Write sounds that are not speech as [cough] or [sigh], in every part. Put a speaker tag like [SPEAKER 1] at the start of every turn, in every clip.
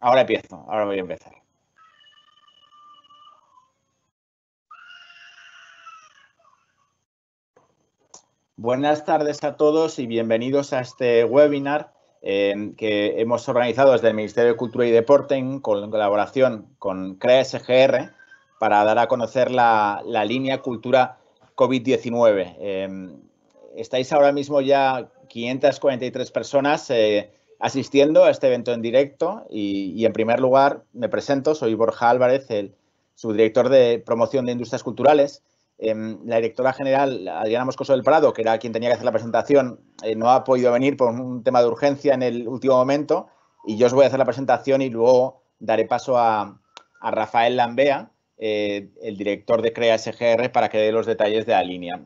[SPEAKER 1] Ahora empiezo, ahora voy a empezar. Buenas tardes a todos y bienvenidos a este webinar em, que hemos organizado desde el Ministerio de Cultura y Deporte en colaboración con CREASGR para dar a conocer la, línea Cultura COVID-19. Em, estáis ahora mismo ya 543 personas eh, asistiendo a este evento en directo y, en primer lugar me presento, soy Borja Álvarez, el subdirector de promoción de industrias culturales. Em, la directora general, Adriana Moscoso del Prado, que era quien tenía que hacer la presentación, eh, no ha podido venir por un tema de urgencia en el último momento y yo os voy a hacer la presentación y luego daré paso a, Rafael Lambea, eh, el director de CREA SGR, para que dé los detalles de la línea.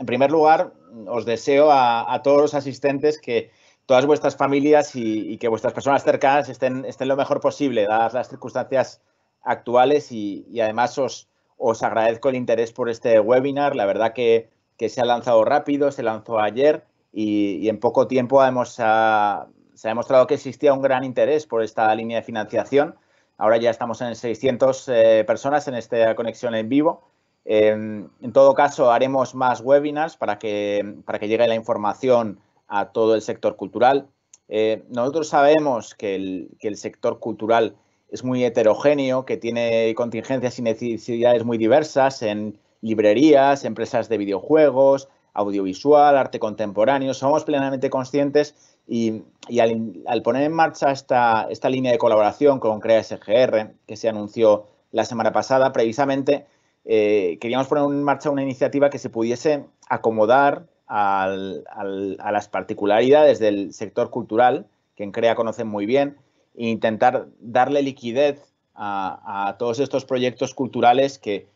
[SPEAKER 1] En primer lugar, os deseo a todos los asistentes que, todas vuestras familias y, que vuestras personas cercanas estén, estén lo mejor posible, dadas las circunstancias actuales y, además os, os agradezco el interés por este webinar. La verdad que, se ha lanzado rápido, se lanzó ayer y, en poco tiempo hemos, se ha demostrado que existía un gran interés por esta línea de financiación. Ahora ya estamos en 600 eh, personas en esta conexión en vivo. Em, en todo caso, haremos más webinars para que, para que llegue la información a todo el sector cultural. Eh, nosotros sabemos que el, sector cultural es muy heterogéneo, que tiene contingencias y necesidades muy diversas en librerías, empresas de videojuegos, audiovisual, arte contemporáneo. Somos plenamente conscientes y, al, poner en marcha esta, línea de colaboración con SGR, que se anunció la semana pasada, precisamente eh, queríamos poner en marcha una iniciativa que se pudiese acomodar a las particularidades del sector cultural, que en CREA conocen muy bien, e intentar darle liquidez a, todos estos proyectos culturales que,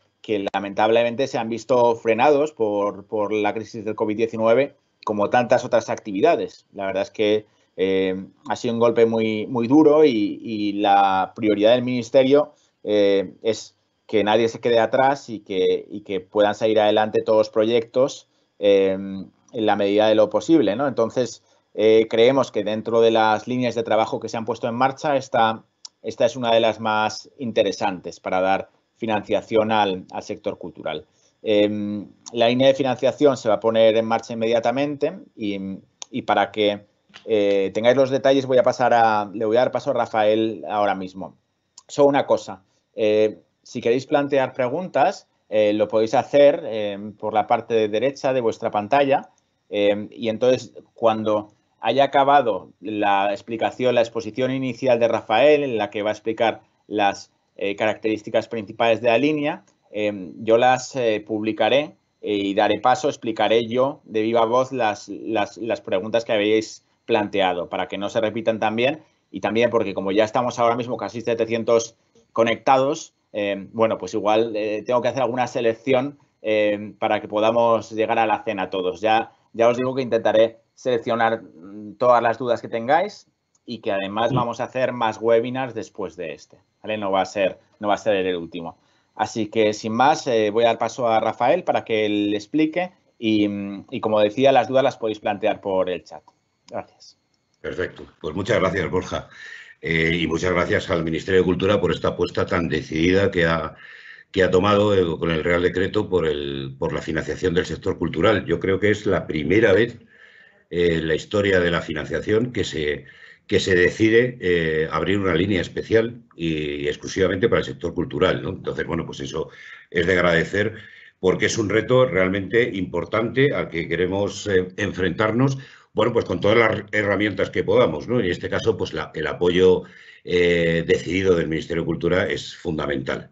[SPEAKER 1] lamentablemente se han visto frenados por, la crisis del COVID-19, como tantas otras actividades. La verdad es que eh, ha sido un golpe muy, muy duro y, la prioridad del Ministerio eh, es que nadie se quede atrás y que, y que puedan salir adelante todos los proyectos Em, en la medida de lo posible. ¿no? Entonces, eh, creemos que dentro de las líneas de trabajo que se han puesto en marcha, esta, esta es una de las más interesantes para dar financiación al, sector cultural. Em, la línea de financiación se va a poner en marcha inmediatamente y, para que eh, tengáis los detalles voy a pasar a, le voy a dar paso a Rafael ahora mismo. Solo una cosa, eh, si queréis plantear preguntas, eh, lo podéis hacer eh, por la parte de derecha de vuestra pantalla eh, y entonces cuando haya acabado la explicación, la exposición inicial de Rafael en la que va a explicar las características principales de la línea, yo las publicaré y daré paso, explicaré yo de viva voz las, las preguntas que habéis planteado para que no se repitan también y también porque como ya estamos ahora mismo casi 700 conectados, Em, bueno, pues igual eh, tengo que hacer alguna selección em, para que podamos llegar a la cena todos. Ya, ya os digo que intentaré seleccionar mm, todas las dudas que tengáis y que además vamos a hacer más webinars después de este. No, va a ser, no va a ser el último. Así que sin más, eh, voy a dar paso a Rafael para que él explique y, mm, y como decía, las dudas las podéis plantear por el chat.
[SPEAKER 2] Gracias. Perfecto. Pues muchas gracias, Borja. Eh, y muchas gracias al Ministerio de Cultura por esta apuesta tan decidida que ha, que ha tomado eh, con el Real Decreto por, el, por la financiación del sector cultural. Yo creo que es la primera vez eh, en la historia de la financiación que se, que se decide abrir una línea especial y, exclusivamente para el sector cultural. Entonces, bueno, pues eso es de agradecer porque es un reto realmente importante al que queremos enfrentarnos bueno, pues con todas las herramientas que podamos, ¿no? En este caso, pues el apoyo eh, decidido del Ministerio de Cultura es fundamental.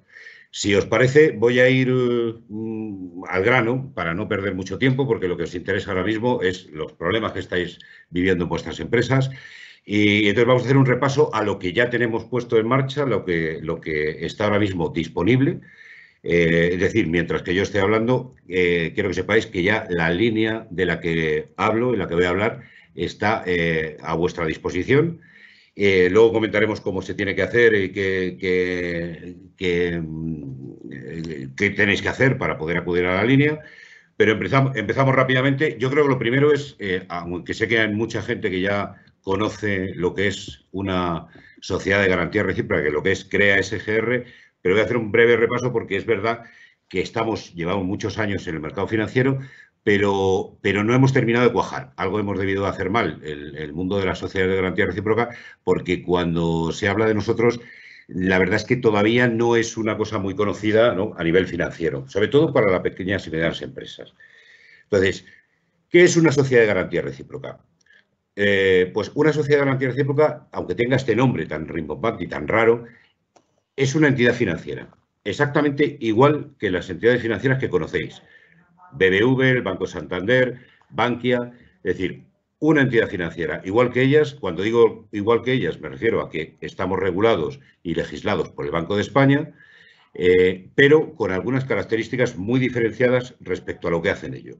[SPEAKER 2] Si os parece, voy a ir mm, al grano para no perder mucho tiempo, porque lo que os interesa ahora mismo es los problemas que estáis viviendo en vuestras empresas. Y entonces vamos a hacer un repaso a lo que ya tenemos puesto en marcha, lo que, lo que está ahora mismo disponible eh, es decir, mientras que yo esté hablando, eh, quiero que sepáis que ya la línea de la que hablo, y la que voy a hablar, está eh, a vuestra disposición. luego comentaremos cómo se tiene que hacer y mm, qué, tenéis que hacer para poder acudir a la línea. Pero empezamos, empezamos rápidamente. Yo creo que lo primero es, aunque sé que hay mucha gente que ya conoce lo que es una sociedad de garantía recíproca, que lo que es CREA SGR, pero voy a hacer un breve repaso porque es verdad que estamos, llevamos muchos años en el mercado financiero, pero, pero no hemos terminado de cuajar. Algo hemos debido hacer mal, el, mundo de las sociedades de garantía recíproca, porque cuando se habla de nosotros, la verdad es que todavía no es una cosa muy conocida a nivel financiero, sobre todo para las pequeñas y medianas empresas. Entonces, ¿qué es una sociedad de garantía recíproca? Eh, pues una sociedad de garantía recíproca, aunque tenga este nombre tan rimbombante y tan raro, es una entidad financiera, exactamente igual que las entidades financieras que conocéis. BBV, el Banco Santander, Bankia, es decir, una entidad financiera, igual que ellas, cuando digo igual que ellas me refiero a que estamos regulados y legislados por el Banco de España, eh, pero con algunas características muy diferenciadas respecto a lo que hacen ellos.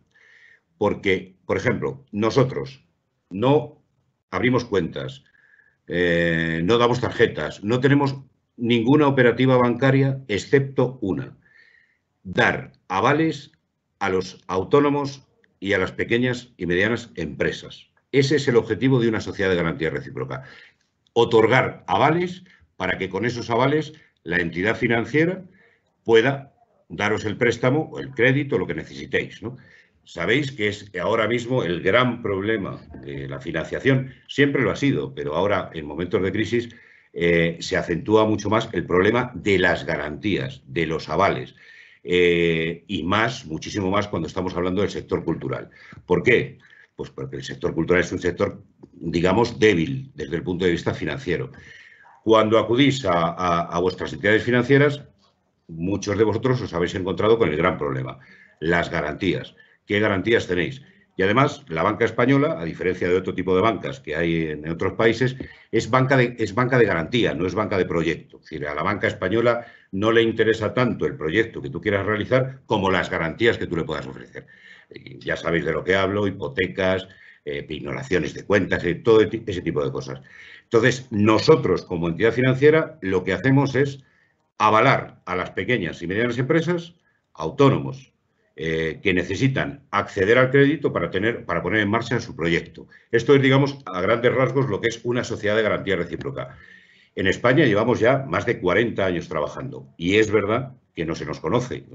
[SPEAKER 2] Porque, por ejemplo, nosotros no abrimos cuentas, eh, no damos tarjetas, no tenemos ninguna operativa bancaria excepto una, dar avales a los autónomos y a las pequeñas y medianas empresas. Ese es el objetivo de una sociedad de garantía recíproca, otorgar avales para que con esos avales la entidad financiera pueda daros el préstamo o el crédito, lo que necesitéis. Sabéis que es ahora mismo el gran problema de la financiación, siempre lo ha sido, pero ahora en momentos de crisis eh, se acentúa mucho más el problema de las garantías, de los avales. Eh, y más, muchísimo más, cuando estamos hablando del sector cultural. ¿Por qué? Pues porque el sector cultural es un sector, digamos, débil desde el punto de vista financiero. Cuando acudís a, a vuestras entidades financieras, muchos de vosotros os habéis encontrado con el gran problema, las garantías. ¿Qué garantías tenéis? Y además, la banca española, a diferencia de otro tipo de bancas que hay en otros países, es banca de, es banca de garantía, no es banca de proyecto. Es decir, a la banca española no le interesa tanto el proyecto que tú quieras realizar como las garantías que tú le puedas ofrecer. Ya sabéis de lo que hablo, hipotecas, eh, ignoraciones de cuentas, eh, todo ese tipo de cosas. Entonces, nosotros como entidad financiera lo que hacemos es avalar a las pequeñas y medianas empresas, autónomos, eh, que necesitan acceder al crédito para, tener, para poner en marcha su proyecto. Esto es, digamos, a grandes rasgos lo que es una sociedad de garantía recíproca. En España llevamos ya más de 40 años trabajando y es verdad que no se nos conoce,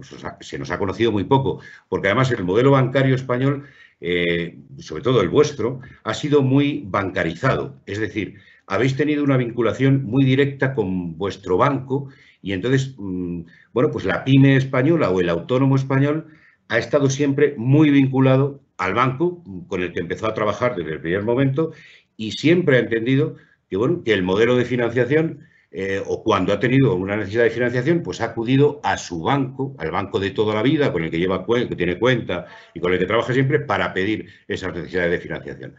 [SPEAKER 2] se nos ha conocido muy poco, porque además el modelo bancario español, eh, sobre todo el vuestro, ha sido muy bancarizado, es decir, habéis tenido una vinculación muy directa con vuestro banco y entonces, mm, bueno, pues la pyme española o el autónomo español ha estado siempre muy vinculado al banco con el que empezó a trabajar desde el primer momento y siempre ha entendido que, bueno, que el modelo de financiación eh, o cuando ha tenido una necesidad de financiación, pues ha acudido a su banco, al banco de toda la vida, con el que lleva tiene cuenta y con el que trabaja siempre para pedir esas necesidades de financiación.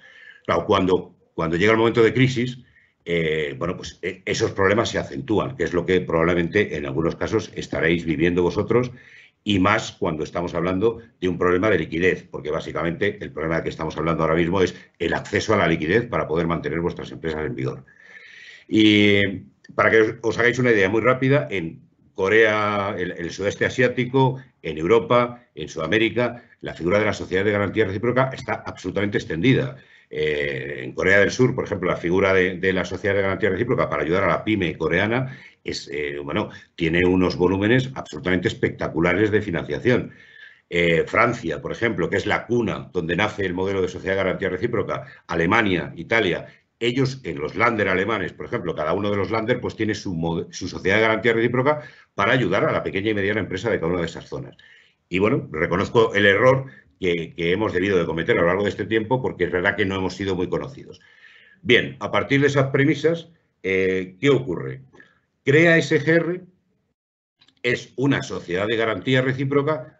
[SPEAKER 2] Claro, cuando, cuando llega el momento de crisis, eh, bueno, pues eh, esos problemas se acentúan, que es lo que probablemente en algunos casos estaréis viviendo vosotros y más cuando estamos hablando de un problema de liquidez, porque básicamente el problema del que estamos hablando ahora mismo es el acceso a la liquidez para poder mantener vuestras empresas en vigor. Y para que os hagáis una idea muy rápida, en Corea, el, el sudeste asiático, en Europa, en Sudamérica, la figura de la sociedad de garantía recíproca está absolutamente extendida. Eh, en Corea del Sur, por ejemplo, la figura de, de, la sociedad de garantía recíproca para ayudar a la pyme coreana es, eh, bueno, tiene unos volúmenes absolutamente espectaculares de financiación. Eh, Francia, por ejemplo, que es la cuna donde nace el modelo de sociedad de garantía recíproca, Alemania, Italia, ellos en los Lander alemanes, por ejemplo, cada uno de los Lander pues tiene su, sociedad de garantía recíproca para ayudar a la pequeña y mediana empresa de cada una de esas zonas. Y bueno, reconozco el error que, hemos debido de cometer a lo largo de este tiempo porque es verdad que no hemos sido muy conocidos. Bien, a partir de esas premisas, eh, ¿qué ocurre? Crea SGR, es una sociedad de garantía recíproca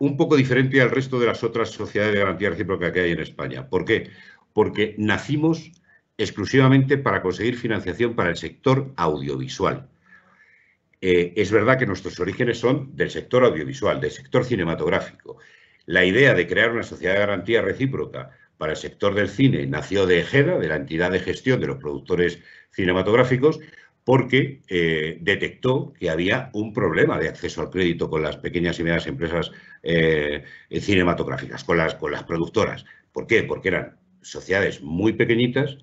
[SPEAKER 2] un poco diferente al resto de las otras sociedades de garantía recíproca que hay en España. ¿Por qué? Porque nacimos exclusivamente para conseguir financiación para el sector audiovisual. Eh, es verdad que nuestros orígenes son del sector audiovisual, del sector cinematográfico. La idea de crear una sociedad de garantía recíproca para el sector del cine nació de EGEDA, de la entidad de gestión de los productores cinematográficos, porque eh, detectó que había un problema de acceso al crédito con las pequeñas y medianas empresas eh, cinematográficas, con las, con las productoras. ¿Por qué? Porque eran sociedades muy pequeñitas,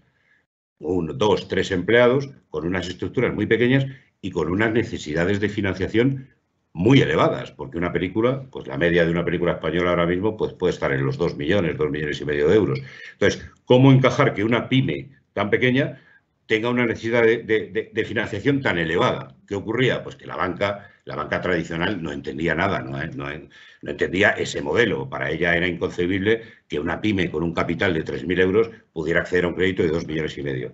[SPEAKER 2] uno, dos, tres empleados, con unas estructuras muy pequeñas y con unas necesidades de financiación muy elevadas, porque una película, pues la media de una película española ahora mismo, pues puede estar en los dos millones, dos millones y medio de euros. Entonces, ¿cómo encajar que una pyme tan pequeña tenga una necesidad de, financiación tan elevada. ¿Qué ocurría? Pues que la banca, la banca tradicional no entendía nada, no, eh, eh, entendía ese modelo. Para ella era inconcebible que una pyme con un capital de 3.000 euros pudiera acceder a un crédito de 2 millones y medio.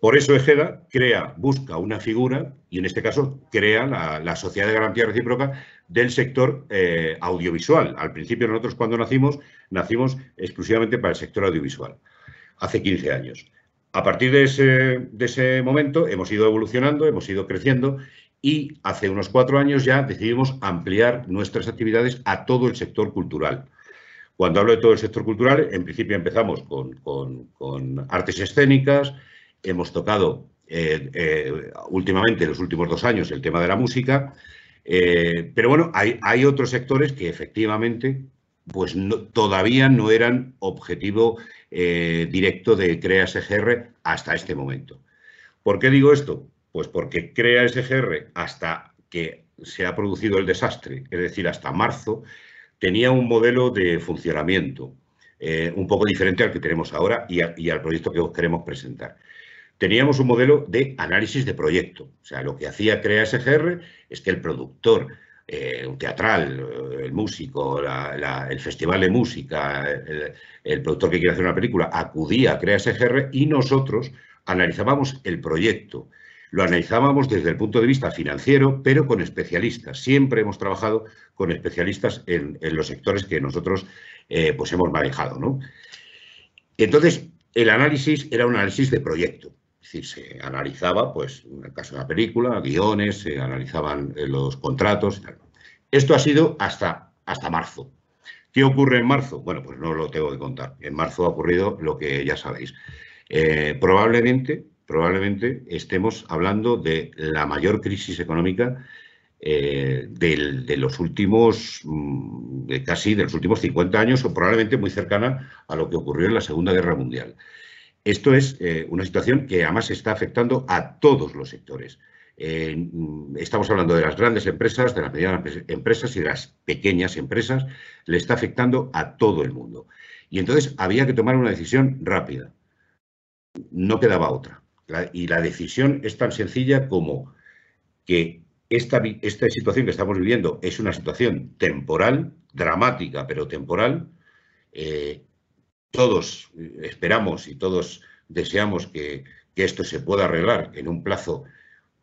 [SPEAKER 2] Por eso Ejeda crea, busca una figura y en este caso crea la, sociedad de garantía recíproca del sector eh, audiovisual. Al principio nosotros cuando nacimos, nacimos exclusivamente para el sector audiovisual, hace 15 años. A partir de ese, momento hemos ido evolucionando, hemos ido creciendo y hace unos cuatro años ya decidimos ampliar nuestras actividades a todo el sector cultural. Cuando hablo de todo el sector cultural, en principio empezamos con, artes escénicas, hemos tocado eh, eh, últimamente, en los últimos dos años, el tema de la música, eh, pero bueno, hay, hay, otros sectores que efectivamente pues todavía no eran objetivo eh, directo de Crea SGR hasta este momento. ¿Por qué digo esto? Pues porque Crea SGR hasta que se ha producido el desastre, es decir, hasta marzo, tenía un modelo de funcionamiento eh, un poco diferente al que tenemos ahora y, y al proyecto que os queremos presentar teníamos un modelo de análisis de proyecto. O sea, lo que hacía CREA SGR es que el productor eh, un teatral, eh, el músico, el festival de música, el, productor que quiere hacer una película, acudía a Crea SGR y nosotros analizábamos el proyecto. Lo analizábamos desde el punto de vista financiero, pero con especialistas. Siempre hemos trabajado con especialistas en, los sectores que nosotros eh, pues hemos manejado. ¿no? Entonces, el análisis era un análisis de proyecto. Es decir, se analizaba, pues, en el caso de la película, guiones, se analizaban eh, los contratos. Esto ha sido hasta, hasta marzo. ¿Qué ocurre en marzo? Bueno, pues no lo tengo que contar. En marzo ha ocurrido lo que ya sabéis. Eh, probablemente, probablemente estemos hablando de la mayor crisis económica eh, de los últimos, mm, casi de los últimos 50 años o probablemente muy cercana a lo que ocurrió en la Segunda Guerra Mundial. Esto es eh, una situación que además está afectando a todos los sectores. Eh, mm, estamos hablando de las grandes empresas, de las medianas empresas y de las pequeñas empresas. Le está afectando a todo el mundo. Y entonces había que tomar una decisión rápida. No quedaba otra. y la decisión es tan sencilla como que esta, esta situación que estamos viviendo es una situación temporal, dramática, pero temporal, eh, todos eh, esperamos y todos deseamos que, esto se pueda arreglar en un plazo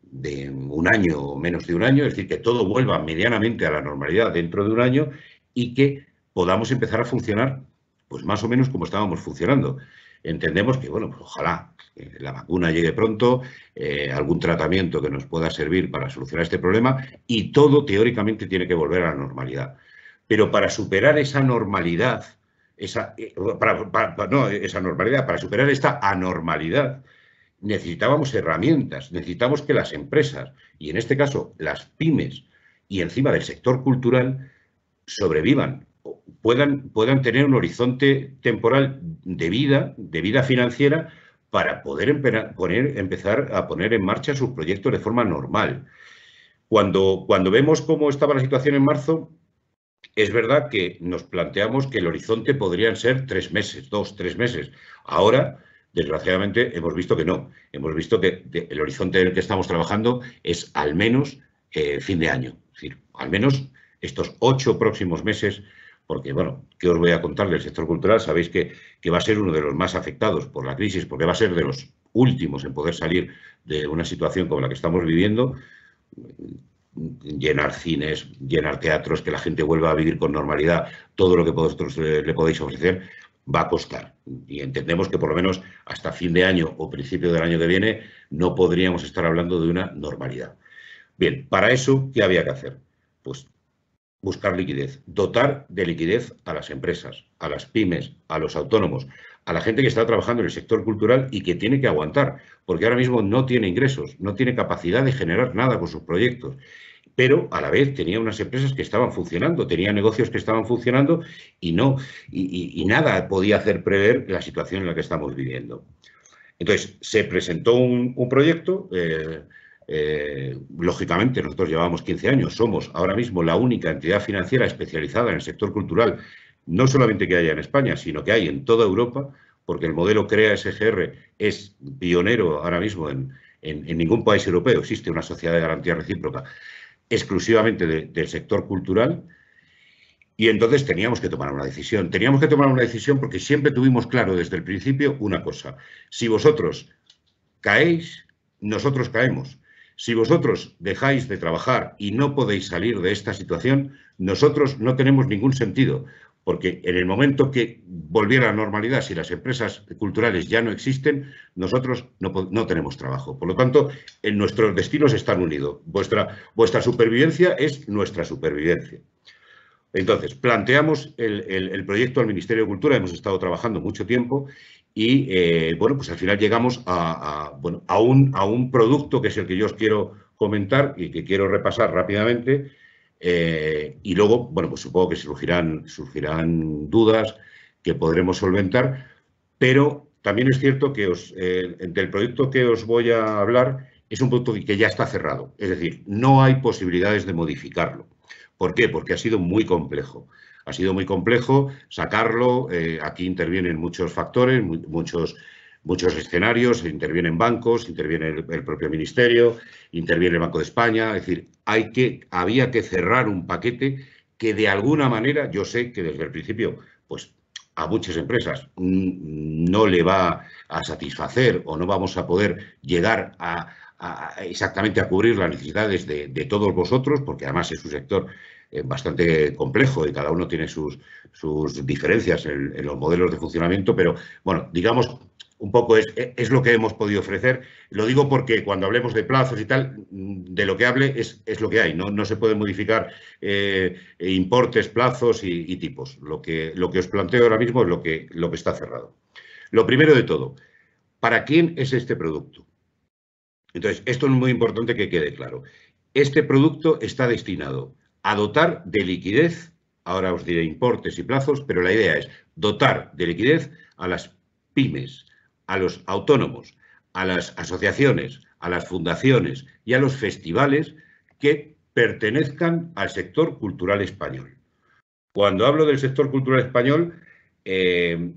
[SPEAKER 2] de un año o menos de un año, es decir, que todo vuelva medianamente a la normalidad dentro de un año y que podamos empezar a funcionar pues más o menos como estábamos funcionando. Entendemos que, bueno, pues ojalá la vacuna llegue pronto, eh, algún tratamiento que nos pueda servir para solucionar este problema y todo teóricamente tiene que volver a la normalidad. Pero para superar esa normalidad esa, eh, para, no, esa normalidad, para superar esta anormalidad, necesitábamos herramientas, necesitamos que las empresas, y en este caso las pymes, y encima del sector cultural, sobrevivan, puedan, puedan tener un horizonte temporal de vida, de vida financiera, para poder poner, empezar a poner en marcha sus proyectos de forma normal. Cuando, cuando vemos cómo estaba la situación en marzo, es verdad que nos planteamos que el horizonte podrían ser tres meses, dos, tres meses. Ahora, desgraciadamente, hemos visto que no. Hemos visto que el horizonte en el que estamos trabajando es al menos eh, fin de año. Es decir, al menos estos ocho próximos meses, porque, bueno, ¿qué os voy a contar del sector cultural? Sabéis que, que va a ser uno de los más afectados por la crisis, porque va a ser de los últimos en poder salir de una situación como la que estamos viviendo llenar cines, llenar teatros, que la gente vuelva a vivir con normalidad, todo lo que vosotros eh, le podéis ofrecer, va a costar. Y entendemos que por lo menos hasta fin de año o principio del año que viene no podríamos estar hablando de una normalidad. Bien, para eso, ¿qué había que hacer? Pues buscar liquidez, dotar de liquidez a las empresas, a las pymes, a los autónomos, a la gente que está trabajando en el sector cultural y que tiene que aguantar, porque ahora mismo no tiene ingresos, no tiene capacidad de generar nada con sus proyectos. Pero a la vez tenía unas empresas que estaban funcionando, tenía negocios que estaban funcionando y no, y, nada podía hacer prever la situación en la que estamos viviendo. Entonces, se presentó un, proyecto. Eh, eh, lógicamente, nosotros llevamos 15 años, somos ahora mismo la única entidad financiera especializada en el sector cultural no solamente que haya en España, sino que hay en toda Europa, porque el modelo CREA SGR es pionero ahora mismo en, ningún país europeo. Existe una sociedad de garantía recíproca exclusivamente del sector cultural. Y entonces teníamos que tomar una decisión. Teníamos que tomar una decisión porque siempre tuvimos claro desde el principio una cosa. Si vosotros caéis, nosotros caemos. Si vosotros dejáis de trabajar y no podéis salir de esta situación, nosotros no tenemos ningún sentido, porque en el momento que volviera a la normalidad, si las empresas culturales ya no existen, nosotros no, tenemos trabajo. Por lo tanto, nuestros destinos están unidos. Vuestra, vuestra supervivencia es nuestra supervivencia. Entonces, planteamos el, proyecto al Ministerio de Cultura, hemos estado trabajando mucho tiempo y, eh, bueno, pues al final llegamos a, a un producto que es el que yo os quiero comentar y que quiero repasar rápidamente, eh, y luego, bueno, pues supongo que surgirán, surgirán dudas que podremos solventar, pero también es cierto que os, eh, proyecto que os voy a hablar es un proyecto que ya está cerrado, es decir, no hay posibilidades de modificarlo. ¿Por qué? Porque ha sido muy complejo. Ha sido muy complejo sacarlo, eh, aquí intervienen muchos factores, muchos muchos escenarios, intervienen bancos, interviene el, propio ministerio, interviene el Banco de España, es decir, hay que, había que cerrar un paquete que de alguna manera, yo sé que desde el principio, pues a muchas empresas mm, no le va a satisfacer o no vamos a poder llegar a, exactamente a cubrir las necesidades de, todos vosotros, porque además es un sector eh, bastante complejo y cada uno tiene sus, sus diferencias en los modelos de funcionamiento, pero bueno, digamos un poco e, es, lo que hemos podido ofrecer. Lo digo porque cuando hablemos de plazos y tal, de lo que hable es, lo que hay. No, no se pueden modificar eh, importes, plazos y, tipos. Lo que, lo que os planteo ahora mismo es lo que, lo que está cerrado. Lo primero de todo, ¿para quién es este producto? Entonces, esto es muy importante que quede claro. Este producto está destinado a dotar de liquidez, ahora os diré importes y plazos, pero la idea es dotar de liquidez a las pymes, a los autónomos, a las asociaciones, a las fundaciones y a los festivales que pertenezcan al sector cultural español. Cuando hablo del sector cultural español, eh,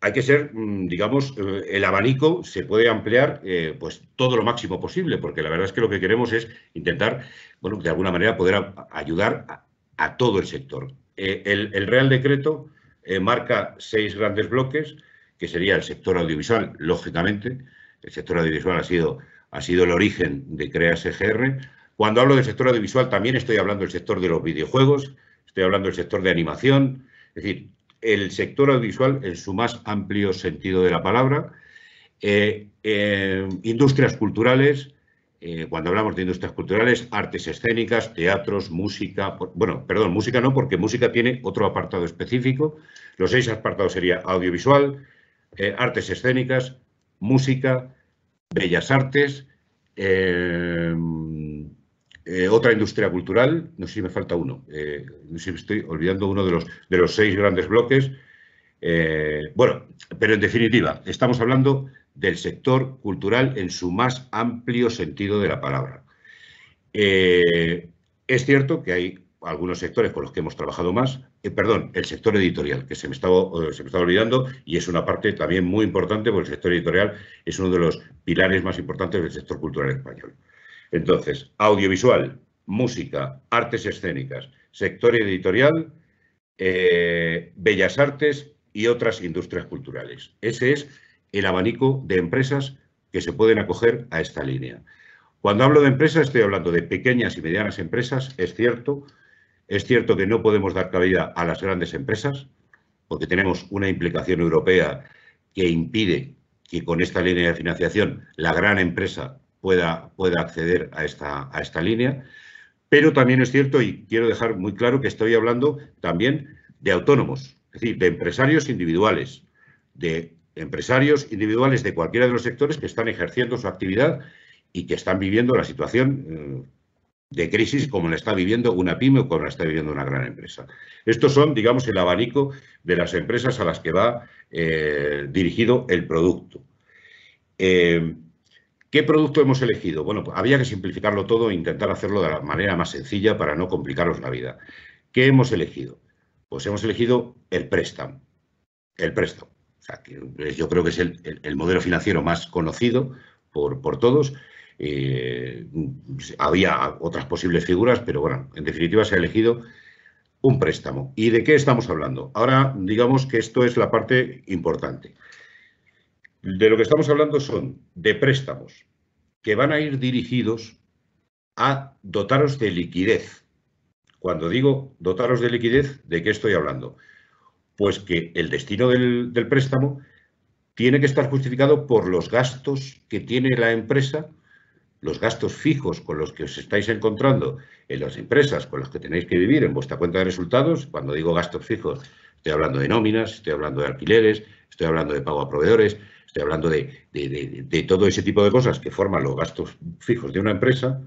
[SPEAKER 2] hay que ser, mm, digamos, eh, el abanico se puede ampliar eh, pues todo lo máximo posible, porque la verdad es que lo que queremos es intentar, bueno, de alguna manera poder ayudar a, todo el sector. el, Real Decreto marca seis grandes bloques, que sería el sector audiovisual, lógicamente. El sector audiovisual ha sido, ha sido el origen de CreaSGR. SGR. Cuando hablo del sector audiovisual también estoy hablando del sector de los videojuegos, estoy hablando del sector de animación, es decir, el sector audiovisual en su más amplio sentido de la palabra, eh, eh, industrias culturales, eh, cuando hablamos de industrias culturales, artes escénicas, teatros, música, bueno, perdón, música no, porque música tiene otro apartado específico, los seis apartados sería audiovisual, eh, artes escénicas, música, bellas artes, eh, eh, otra industria cultural, no sé si me falta uno, no sé si me estoy olvidando uno de los, de los seis grandes bloques. bueno, pero en definitiva, estamos hablando del sector cultural en su más amplio sentido de la palabra. es cierto que hay algunos sectores con los que hemos trabajado más, eh, perdón, el sector editorial, que se me, estaba, se me estaba olvidando y es una parte también muy importante porque el sector editorial es uno de los pilares más importantes del sector cultural español. Entonces, audiovisual, música, artes escénicas, sector editorial, eh, bellas artes y otras industrias culturales. Ese es el abanico de empresas que se pueden acoger a esta línea. Cuando hablo de empresas, estoy hablando de pequeñas y medianas empresas, es cierto, es cierto que no podemos dar cabida a las grandes empresas, porque tenemos una implicación europea que impide que con esta línea de financiación la gran empresa pueda, pueda acceder a esta, a esta línea. Pero también es cierto, y quiero dejar muy claro que estoy hablando también de autónomos, es decir, de empresarios individuales, de empresarios individuales de cualquiera de los sectores que están ejerciendo su actividad y que están viviendo la situación eh, de crisis como la está viviendo una pyme o como la está viviendo una gran empresa. Estos son, digamos, el abanico de las empresas a las que va eh, dirigido el producto. Eh, ¿Qué producto hemos elegido? Bueno, pues, había que simplificarlo todo e intentar hacerlo de la manera más sencilla para no complicaros la vida. ¿Qué hemos elegido? Pues hemos elegido el préstamo. El préstamo. yo creo que es el, modelo financiero más conocido por, por todos eh, había otras posibles figuras, pero bueno, en definitiva se ha elegido un préstamo. ¿Y de qué estamos hablando? Ahora digamos que esto es la parte importante. De lo que estamos hablando son de préstamos que van a ir dirigidos a dotaros de liquidez. Cuando digo dotaros de liquidez, ¿de qué estoy hablando? Pues que el destino del, del préstamo tiene que estar justificado por los gastos que tiene la empresa los gastos fijos con los que os estáis encontrando en las empresas con las que tenéis que vivir en vuestra cuenta de resultados, cuando digo gastos fijos, estoy hablando de nóminas, estoy hablando de alquileres, estoy hablando de pago a proveedores, estoy hablando de, todo ese tipo de cosas que forman los gastos fijos de una empresa.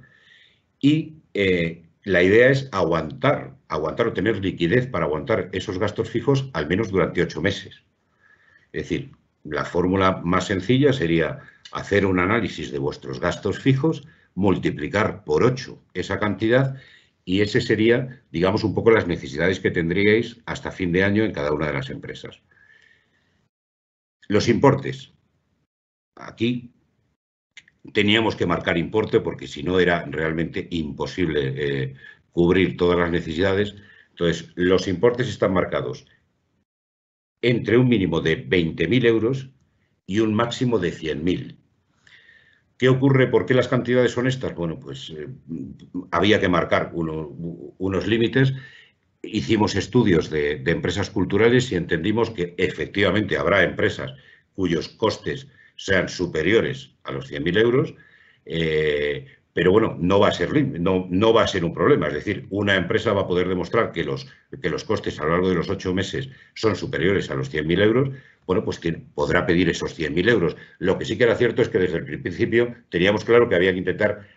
[SPEAKER 2] Y eh, la idea es aguantar, aguantar o tener liquidez para aguantar esos gastos fijos al menos durante ocho meses. Es decir, la fórmula más sencilla sería hacer un análisis de vuestros gastos fijos, multiplicar por 8 esa cantidad y ese sería, digamos, un poco las necesidades que tendríais hasta fin de año en cada una de las empresas. Los importes. Aquí teníamos que marcar importe porque si no era realmente imposible eh, cubrir todas las necesidades. Entonces, los importes están marcados entre un mínimo de 20.000 euros y un máximo de 100.000. ¿Qué ocurre? ¿Por qué las cantidades son estas? Bueno, pues eh, había que marcar unos límites. Hicimos estudios de, empresas culturales y entendimos que efectivamente habrá empresas cuyos costes sean superiores a los 100.000 euros, eh, pero bueno, no va, a ser, no va a ser un problema. Es decir, una empresa va a poder demostrar que los, que los costes a lo largo de los ocho meses son superiores a los 100.000 euros, bueno, pues que podrá pedir esos 100.000 euros. Lo que sí que era cierto es que desde el principio teníamos claro que había que intentar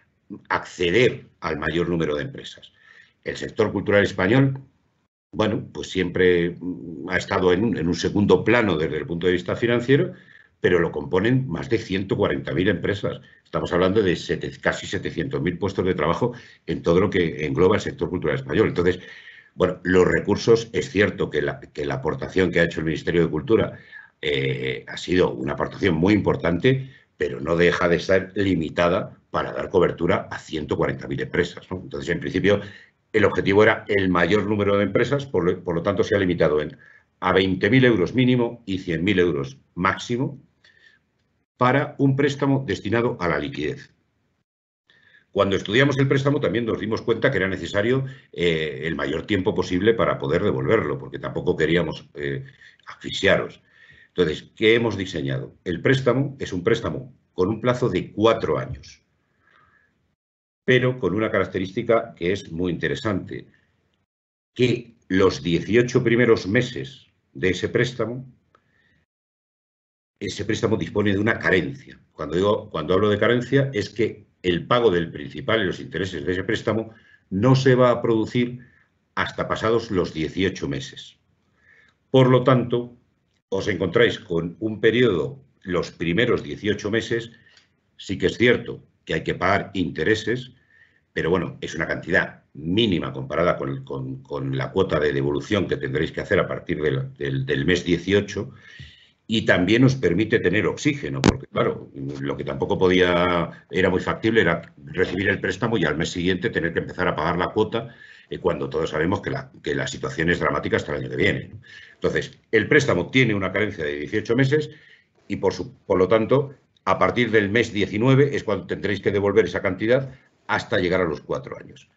[SPEAKER 2] acceder al mayor número de empresas. El sector cultural español, bueno, pues siempre mm, ha estado en un, segundo plano desde el punto de vista financiero, pero lo componen más de 140.000 empresas. Estamos hablando de casi 700.000 puestos de trabajo en todo lo que engloba el sector cultural español. Entonces, bueno, los recursos, es cierto que la aportación que ha hecho el Ministerio de Cultura eh, ha sido una aportación muy importante, pero no deja de estar limitada para dar cobertura a 140.000 empresas. Entonces, en principio, el objetivo era el mayor número de empresas, por lo, tanto, se ha limitado en, a 20.000 euros mínimo y 100.000 euros máximo para un préstamo destinado a la liquidez. Cuando estudiamos el préstamo también nos dimos cuenta que era necesario eh, el mayor tiempo posible para poder devolverlo, porque tampoco queríamos eh, asfixiaros. Entonces, ¿qué hemos diseñado? El préstamo es un préstamo con un plazo de cuatro años, pero con una característica que es muy interesante, que los 18 primeros meses de ese préstamo, ese préstamo dispone de una carencia. Cuando, digo, cuando hablo de carencia es que el pago del principal y los intereses de ese préstamo no se va a producir hasta pasados los 18 meses. Por lo tanto, os encontráis con un periodo, los primeros 18 meses, sí que es cierto que hay que pagar intereses, pero bueno, es una cantidad mínima comparada con, la cuota de devolución que tendréis que hacer a partir del, mes 18 y también os permite tener oxígeno, porque claro, lo que tampoco podía, era muy factible era recibir el préstamo y al mes siguiente tener que empezar a pagar la cuota eh, cuando todos sabemos que que la situación es dramática hasta el año que viene. Entonces, el préstamo tiene una carencia de 18 meses y, por, lo tanto, a partir del mes 19 es cuando tendréis que devolver esa cantidad hasta llegar a los cuatro años.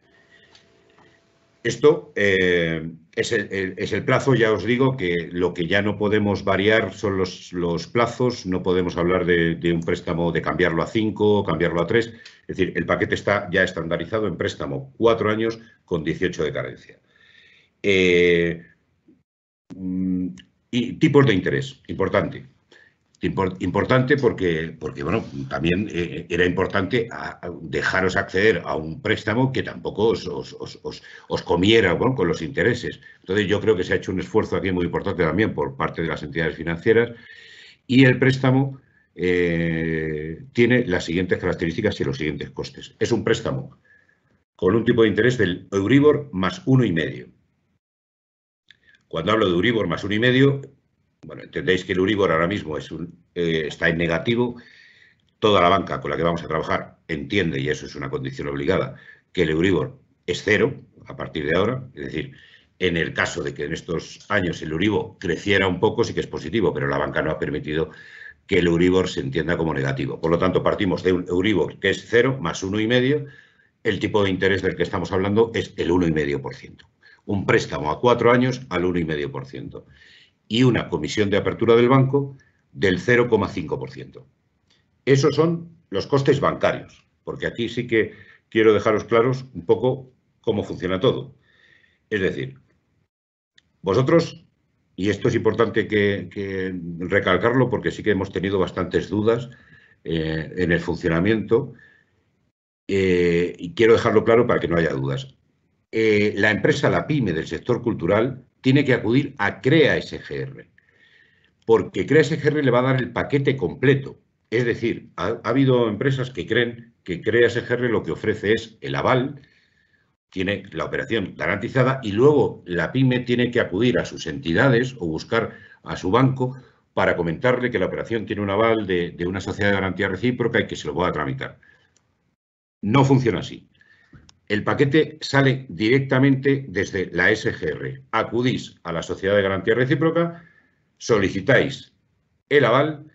[SPEAKER 2] Esto eh, es, el, plazo, ya os digo que lo que ya no podemos variar son los, plazos, no podemos hablar de, un préstamo de cambiarlo a 5 o cambiarlo a 3. Es decir, el paquete está ya estandarizado en préstamo, cuatro años con 18 de carencia. Eh, y tipos de interés, importante. Importante porque, porque bueno, también eh, era importante dejaros acceder a un préstamo que tampoco os, comiera con los intereses. Entonces yo creo que se ha hecho un esfuerzo aquí muy importante también por parte de las entidades financieras y el préstamo eh, tiene las siguientes características y los siguientes costes. Es un préstamo con un tipo de interés del Euribor más uno y medio cuando hablo de Uribor más 1,5, bueno, entendéis que el Uribor ahora mismo eh, está en negativo. Toda la banca con la que vamos a trabajar entiende, y eso es una condición obligada, que el Euribor es cero a partir de ahora. Es decir, en el caso de que en estos años el Euribor creciera un poco, sí que es positivo, pero la banca no ha permitido que el Euribor se entienda como negativo. Por lo tanto, partimos de un Euribor que es cero más uno y medio. El tipo de interés del que estamos hablando es el 1,5% un préstamo a cuatro años al 1,5% y una comisión de apertura del banco del 0,5%. Esos son los costes bancarios, porque aquí sí que quiero dejaros claros un poco cómo funciona todo. Es decir, vosotros, y esto es importante que, recalcarlo porque sí que hemos tenido bastantes dudas eh, en el funcionamiento, eh, y quiero dejarlo claro para que no haya dudas. Eh, la empresa, la pyme del sector cultural, tiene que acudir a CREA SGR, porque CREA SGR le va a dar el paquete completo. Es decir, ha, habido empresas que creen que CREA SGR lo que ofrece es el aval, tiene la operación garantizada y luego la pyme tiene que acudir a sus entidades o buscar a su banco para comentarle que la operación tiene un aval de, una sociedad de garantía recíproca y que se lo pueda a tramitar. No funciona así. El paquete sale directamente desde la SGR. Acudís a la Sociedad de Garantía Recíproca, solicitáis el aval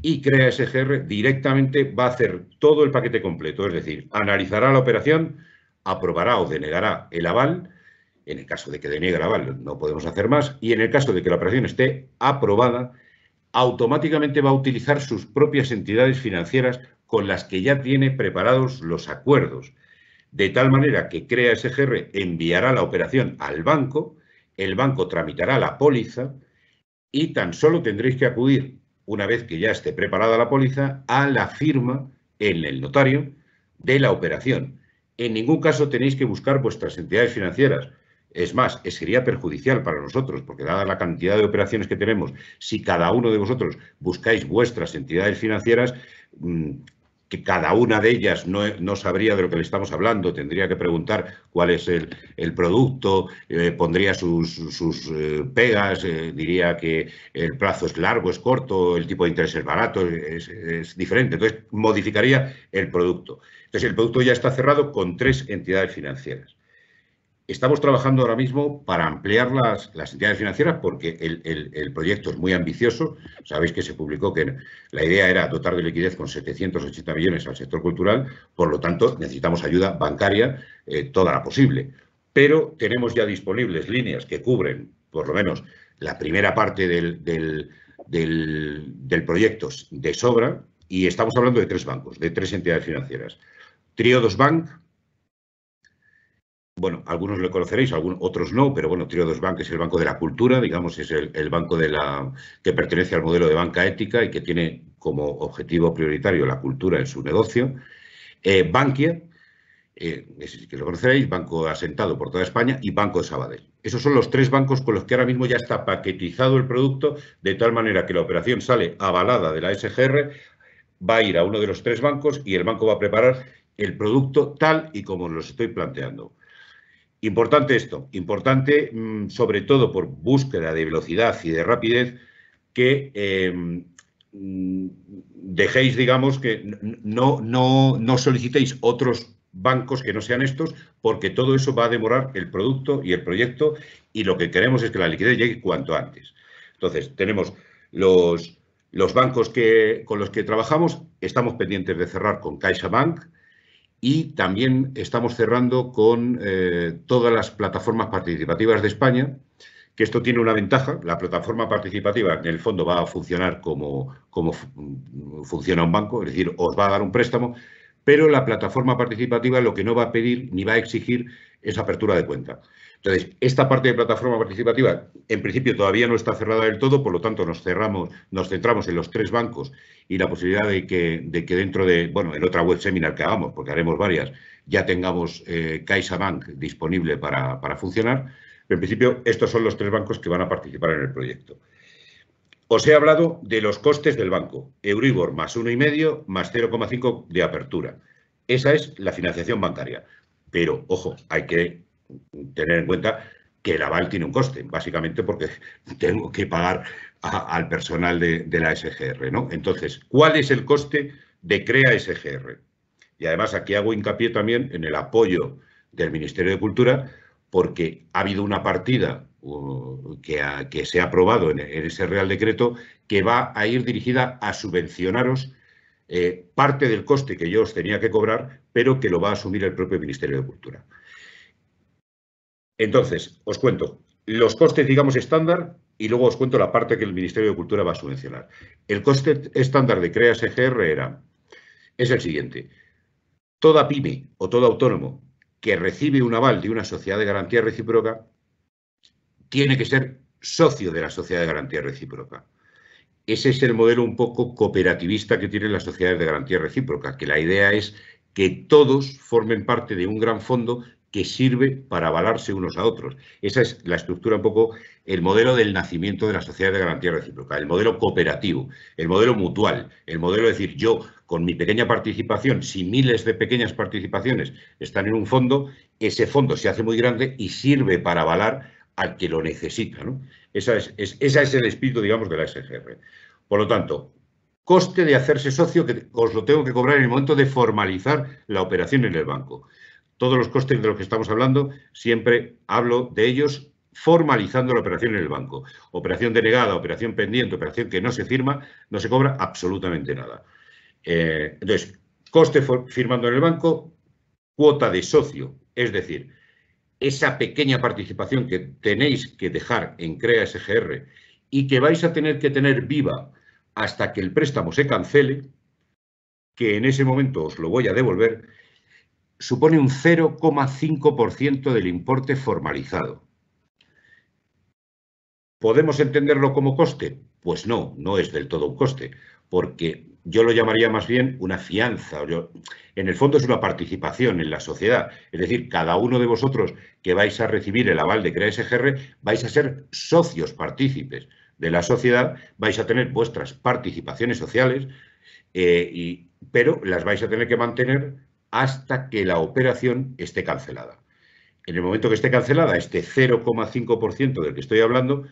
[SPEAKER 2] y CREA SGR directamente va a hacer todo el paquete completo, es decir, analizará la operación, aprobará o denegará el aval, en el caso de que deniegue el aval no podemos hacer más, y en el caso de que la operación esté aprobada, automáticamente va a utilizar sus propias entidades financieras con las que ya tiene preparados los acuerdos de tal manera que Crea SGR enviará la operación al banco, el banco tramitará la póliza y tan solo tendréis que acudir, una vez que ya esté preparada la póliza, a la firma en el notario de la operación. En ningún caso tenéis que buscar vuestras entidades financieras. Es más, sería perjudicial para nosotros, porque dada la cantidad de operaciones que tenemos, si cada uno de vosotros buscáis vuestras entidades financieras, mm, que cada una de ellas no, sabría de lo que le estamos hablando, tendría que preguntar cuál es el, producto, eh, pondría sus, eh, pegas, eh, diría que el plazo es largo, es corto, el tipo de interés es barato, es diferente. Entonces, modificaría el producto. Entonces, el producto ya está cerrado con tres entidades financieras. Estamos trabajando ahora mismo para ampliar las, entidades financieras porque el, proyecto es muy ambicioso. Sabéis que se publicó que la idea era dotar de liquidez con 780 millones al sector cultural, por lo tanto necesitamos ayuda bancaria eh, toda la posible. Pero tenemos ya disponibles líneas que cubren por lo menos la primera parte del, del, del proyecto de sobra y estamos hablando de tres bancos, de tres entidades financieras. Triodos Bank, bueno, algunos lo conoceréis, algunos, otros no, pero bueno, dos Bank es el banco de la cultura, digamos, es el, banco de la, que pertenece al modelo de banca ética y que tiene como objetivo prioritario la cultura en su negocio. Eh, Bankia, eh, el que lo conoceréis, banco asentado por toda España, y Banco de Sabadell. Esos son los tres bancos con los que ahora mismo ya está paquetizado el producto, de tal manera que la operación sale avalada de la SGR, va a ir a uno de los tres bancos y el banco va a preparar el producto tal y como los estoy planteando Importante esto, importante mm, sobre todo por búsqueda de velocidad y de rapidez que em, mm, dejéis, digamos, que no, solicitéis otros bancos que no sean estos, porque todo eso va a demorar el producto y el proyecto y lo que queremos es que la liquidez llegue cuanto antes. Entonces, tenemos los, los bancos que, con los que trabajamos, estamos pendientes de cerrar con CaixaBank, y también estamos cerrando con eh, todas las plataformas participativas de España, que esto tiene una ventaja. La plataforma participativa, en el fondo, va a funcionar como, como funciona un banco, es decir, os va a dar un préstamo, pero la plataforma participativa lo que no va a pedir ni va a exigir es apertura de cuenta. Entonces, esta parte de plataforma participativa, en principio, todavía no está cerrada del todo, por lo tanto, nos cerramos, nos centramos en los tres bancos y la posibilidad de que, de que dentro de, bueno, en otra web seminar que hagamos, porque haremos varias, ya tengamos eh, CaixaBank disponible para, para funcionar. Pero en principio, estos son los tres bancos que van a participar en el proyecto. Os he hablado de los costes del banco. Euribor más 1,5 más 0,5 de apertura. Esa es la financiación bancaria. Pero, ojo, hay que tener en cuenta que el aval tiene un coste, básicamente porque [laughs] tengo que pagar al personal de, la SGR. ¿no? Entonces, ¿cuál es el coste de CREA SGR? Y además aquí hago hincapié también en el apoyo del Ministerio de Cultura, porque ha habido una partida que, se ha aprobado en, ese Real Decreto que va a ir dirigida a subvencionaros eh, parte del coste que yo os tenía que cobrar, pero que lo va a asumir el propio Ministerio de Cultura. Entonces, os cuento los costes, digamos, estándar y luego os cuento la parte que el Ministerio de Cultura va a subvencionar. El coste estándar de CREA SGR era, es el siguiente. Toda pyme o todo autónomo que recibe un aval de una sociedad de garantía recíproca tiene que ser socio de la sociedad de garantía recíproca. Ese es el modelo un poco cooperativista que tienen las sociedades de garantía recíproca, que la idea es que todos formen parte de un gran fondo que sirve para avalarse unos a otros. Esa es la estructura un poco, el modelo del nacimiento de la sociedad de garantía recíproca, el modelo cooperativo, el modelo mutual, el modelo de decir yo con mi pequeña participación, si miles de pequeñas participaciones están en un fondo, ese fondo se hace muy grande y sirve para avalar al que lo necesita. Esa es, ese es el espíritu, digamos, de la SGR. Por lo tanto, coste de hacerse socio que os lo tengo que cobrar en el momento de formalizar la operación en el banco. Todos los costes de los que estamos hablando, siempre hablo de ellos formalizando la operación en el banco. Operación denegada, operación pendiente, operación que no se firma, no se cobra absolutamente nada. Eh, entonces, coste firmando en el banco, cuota de socio, es decir, esa pequeña participación que tenéis que dejar en CREA SGR y que vais a tener que tener viva hasta que el préstamo se cancele, que en ese momento os lo voy a devolver, supone un 0,5% del importe formalizado. ¿Podemos entenderlo como coste? Pues no, no es del todo un coste, porque yo lo llamaría más bien una fianza. en el fondo es una participación en la sociedad. Es decir, cada uno de vosotros que vais a recibir el aval de CreaSGR e vais a ser socios partícipes de la sociedad, vais a tener vuestras participaciones sociales, eh, pero las vais a tener que mantener hasta que la operación esté cancelada. En el momento que esté cancelada, este 0,5% del que estoy hablando,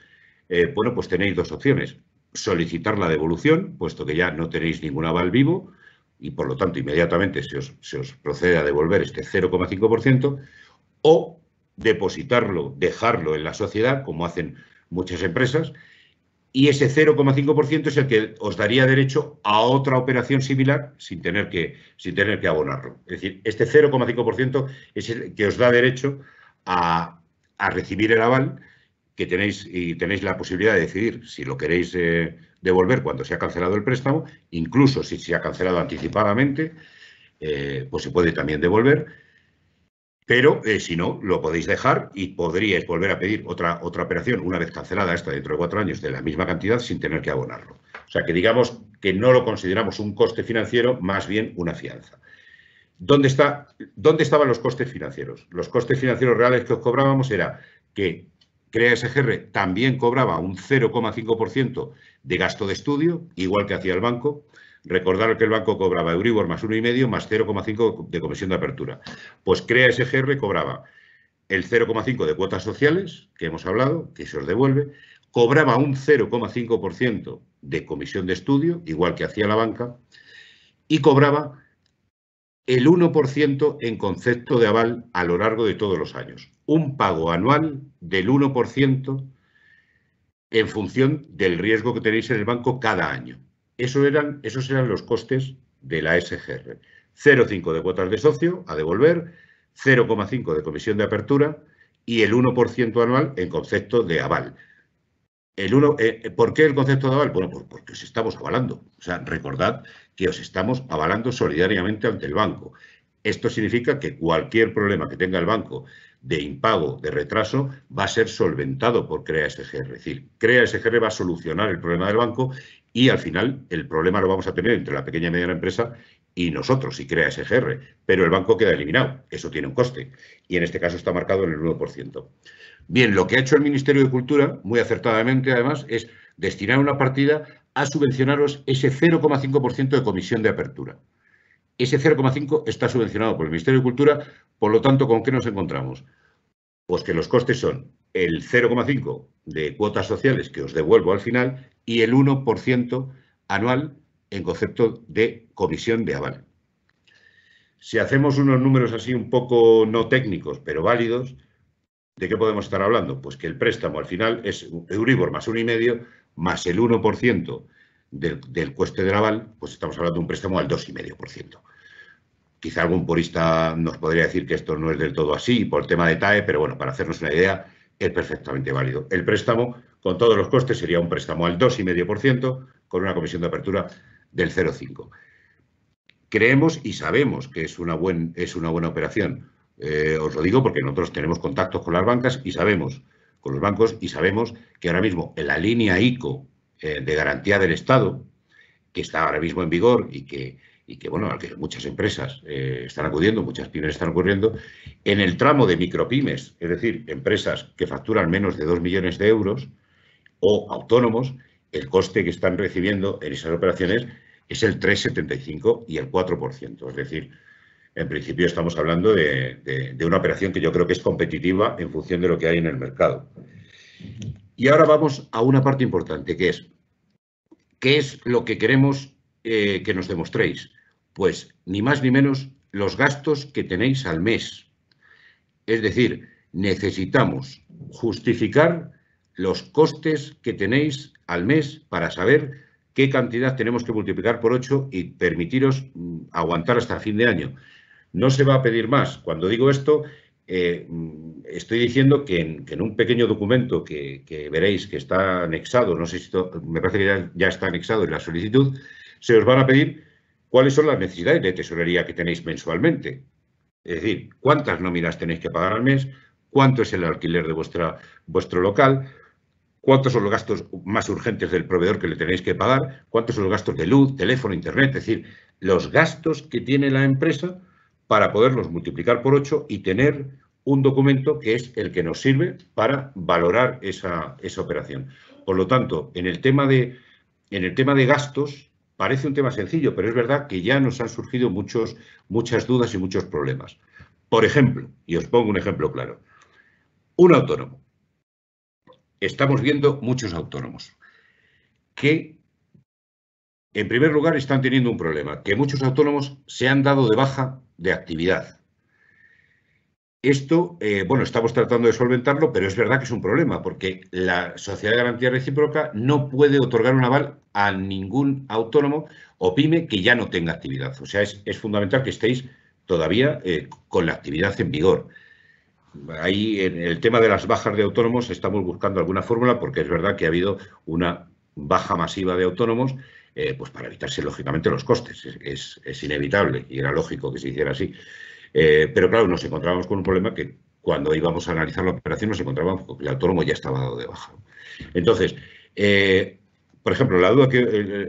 [SPEAKER 2] eh, bueno, pues tenéis dos opciones. Solicitar la devolución, puesto que ya no tenéis ningún aval vivo y por lo tanto inmediatamente se os, se os procede a devolver este 0,5% o depositarlo, dejarlo en la sociedad, como hacen muchas empresas, y ese 0,5% es el que os daría derecho a otra operación similar sin tener que, sin tener que abonarlo. Es decir, este 0,5% es el que os da derecho a, a, recibir el aval que tenéis y tenéis la posibilidad de decidir si lo queréis eh, devolver cuando se ha cancelado el préstamo, incluso si se ha cancelado anticipadamente, eh, pues se puede también devolver pero eh, si no, lo podéis dejar y podríais volver a pedir otra, otra operación, una vez cancelada esta dentro de cuatro años, de la misma cantidad sin tener que abonarlo. O sea, que digamos que no lo consideramos un coste financiero, más bien una fianza. ¿Dónde, está, ¿Dónde estaban los costes financieros? Los costes financieros reales que os cobrábamos era que Crea SGR también cobraba un 0,5% de gasto de estudio, igual que hacía el banco. Recordar que el banco cobraba Euribor más 1,5 más 0,5 de comisión de apertura. Pues Crea SGR cobraba el 0,5 de cuotas sociales, que hemos hablado, que se os devuelve, cobraba un 0,5% de comisión de estudio, igual que hacía la banca, y cobraba el 1% en concepto de aval a lo largo de todos los años. Un pago anual del 1% en función del riesgo que tenéis en el banco cada año. Esos eran, esos eran los costes de la SGR. 0,5 de cuotas de socio a devolver, 0,5 de comisión de apertura y el 1% anual en concepto de aval. El eh, eh, ¿Por qué el concepto de aval? Bueno, pues porque os estamos avalando. O sea, recordad que os estamos avalando solidariamente ante el banco. Esto significa que cualquier problema que tenga el banco de impago, de retraso, va a ser solventado por CREA SGR. Es decir, CREA SGR va a solucionar el problema del banco y al final el problema lo vamos a tener entre la pequeña y mediana empresa y nosotros, si crea SGR, pero el banco queda eliminado. Eso tiene un coste y en este caso está marcado en el 9%. Bien, lo que ha hecho el Ministerio de Cultura, muy acertadamente además, es destinar una partida a subvencionaros ese 0,5% de comisión de apertura. Ese 0,5 está subvencionado por el Ministerio de Cultura, por lo tanto, ¿con qué nos encontramos? Pues que los costes son el 0,5 de cuotas sociales que os devuelvo al final y el 1% anual en concepto de comisión de aval. Si hacemos unos números así un poco no técnicos, pero válidos, ¿de qué podemos estar hablando? Pues que el préstamo al final es Euribor más 1,5 más el 1% del, del coste del aval, pues estamos hablando de un préstamo al 2,5%. Quizá algún purista nos podría decir que esto no es del todo así por el tema de TAE, pero bueno, para hacernos una idea, es perfectamente válido. El préstamo con todos los costes sería un préstamo al 2,5% con una comisión de apertura del 0,5%. Creemos y sabemos que es una, buen, es una buena operación. Eh, os lo digo porque nosotros tenemos contactos con las bancas y sabemos, con los bancos, y sabemos que ahora mismo en la línea ICO eh, de garantía del Estado, que está ahora mismo en vigor y que, que bueno, que muchas empresas eh, están acudiendo, muchas pymes están ocurriendo, en el tramo de micropymes, es decir, empresas que facturan menos de 2 millones de euros, o autónomos, el coste que están recibiendo en esas operaciones es el 3,75 y el 4%. Es decir, en principio estamos hablando de, una operación que yo creo que es competitiva en función de lo que hay en el mercado. Y ahora vamos a una parte importante, que es, ¿qué es lo que queremos eh, que nos demostréis? Pues ni más ni menos los gastos que tenéis al mes. Es decir, necesitamos justificar los costes que tenéis al mes para saber qué cantidad tenemos que multiplicar por 8 y permitiros mm, aguantar hasta fin de año. No se va a pedir más. Cuando digo esto, eh, mm, estoy diciendo que en, un pequeño documento que, veréis que está anexado, no sé si me parece que ya, está anexado en la solicitud, se os van a pedir cuáles son las necesidades de tesorería que tenéis mensualmente. Es decir, cuántas nóminas tenéis que pagar al mes, cuánto es el alquiler de vuestra, vuestro local, cuántos son los gastos más urgentes del proveedor que le tenéis que pagar, cuántos son los gastos de luz, teléfono, internet, es decir, los gastos que tiene la empresa para poderlos multiplicar por 8 y tener un documento que es el que nos sirve para valorar esa, esa operación. Por lo tanto, en el, tema de, en el tema de gastos parece un tema sencillo, pero es verdad que ya nos han surgido muchos, muchas dudas y muchos problemas. Por ejemplo, y os pongo un ejemplo claro, un autónomo estamos viendo muchos autónomos que, en primer lugar, están teniendo un problema, que muchos autónomos se han dado de baja de actividad. Esto, eh, bueno, estamos tratando de solventarlo, pero es verdad que es un problema, porque la Sociedad de Garantía Recíproca no puede otorgar un aval a ningún autónomo o pyme que ya no tenga actividad. O sea, es, fundamental que estéis todavía eh, con la actividad en vigor ahí en el tema de las bajas de autónomos estamos buscando alguna fórmula porque es verdad que ha habido una baja masiva de autónomos, eh, pues para evitarse lógicamente los costes. Es, inevitable y era lógico que se hiciera así. Eh, pero claro, nos encontramos con un problema que cuando íbamos a analizar la operación nos encontrábamos con que el autónomo ya estaba dado de baja. Entonces, eh, por ejemplo, la duda que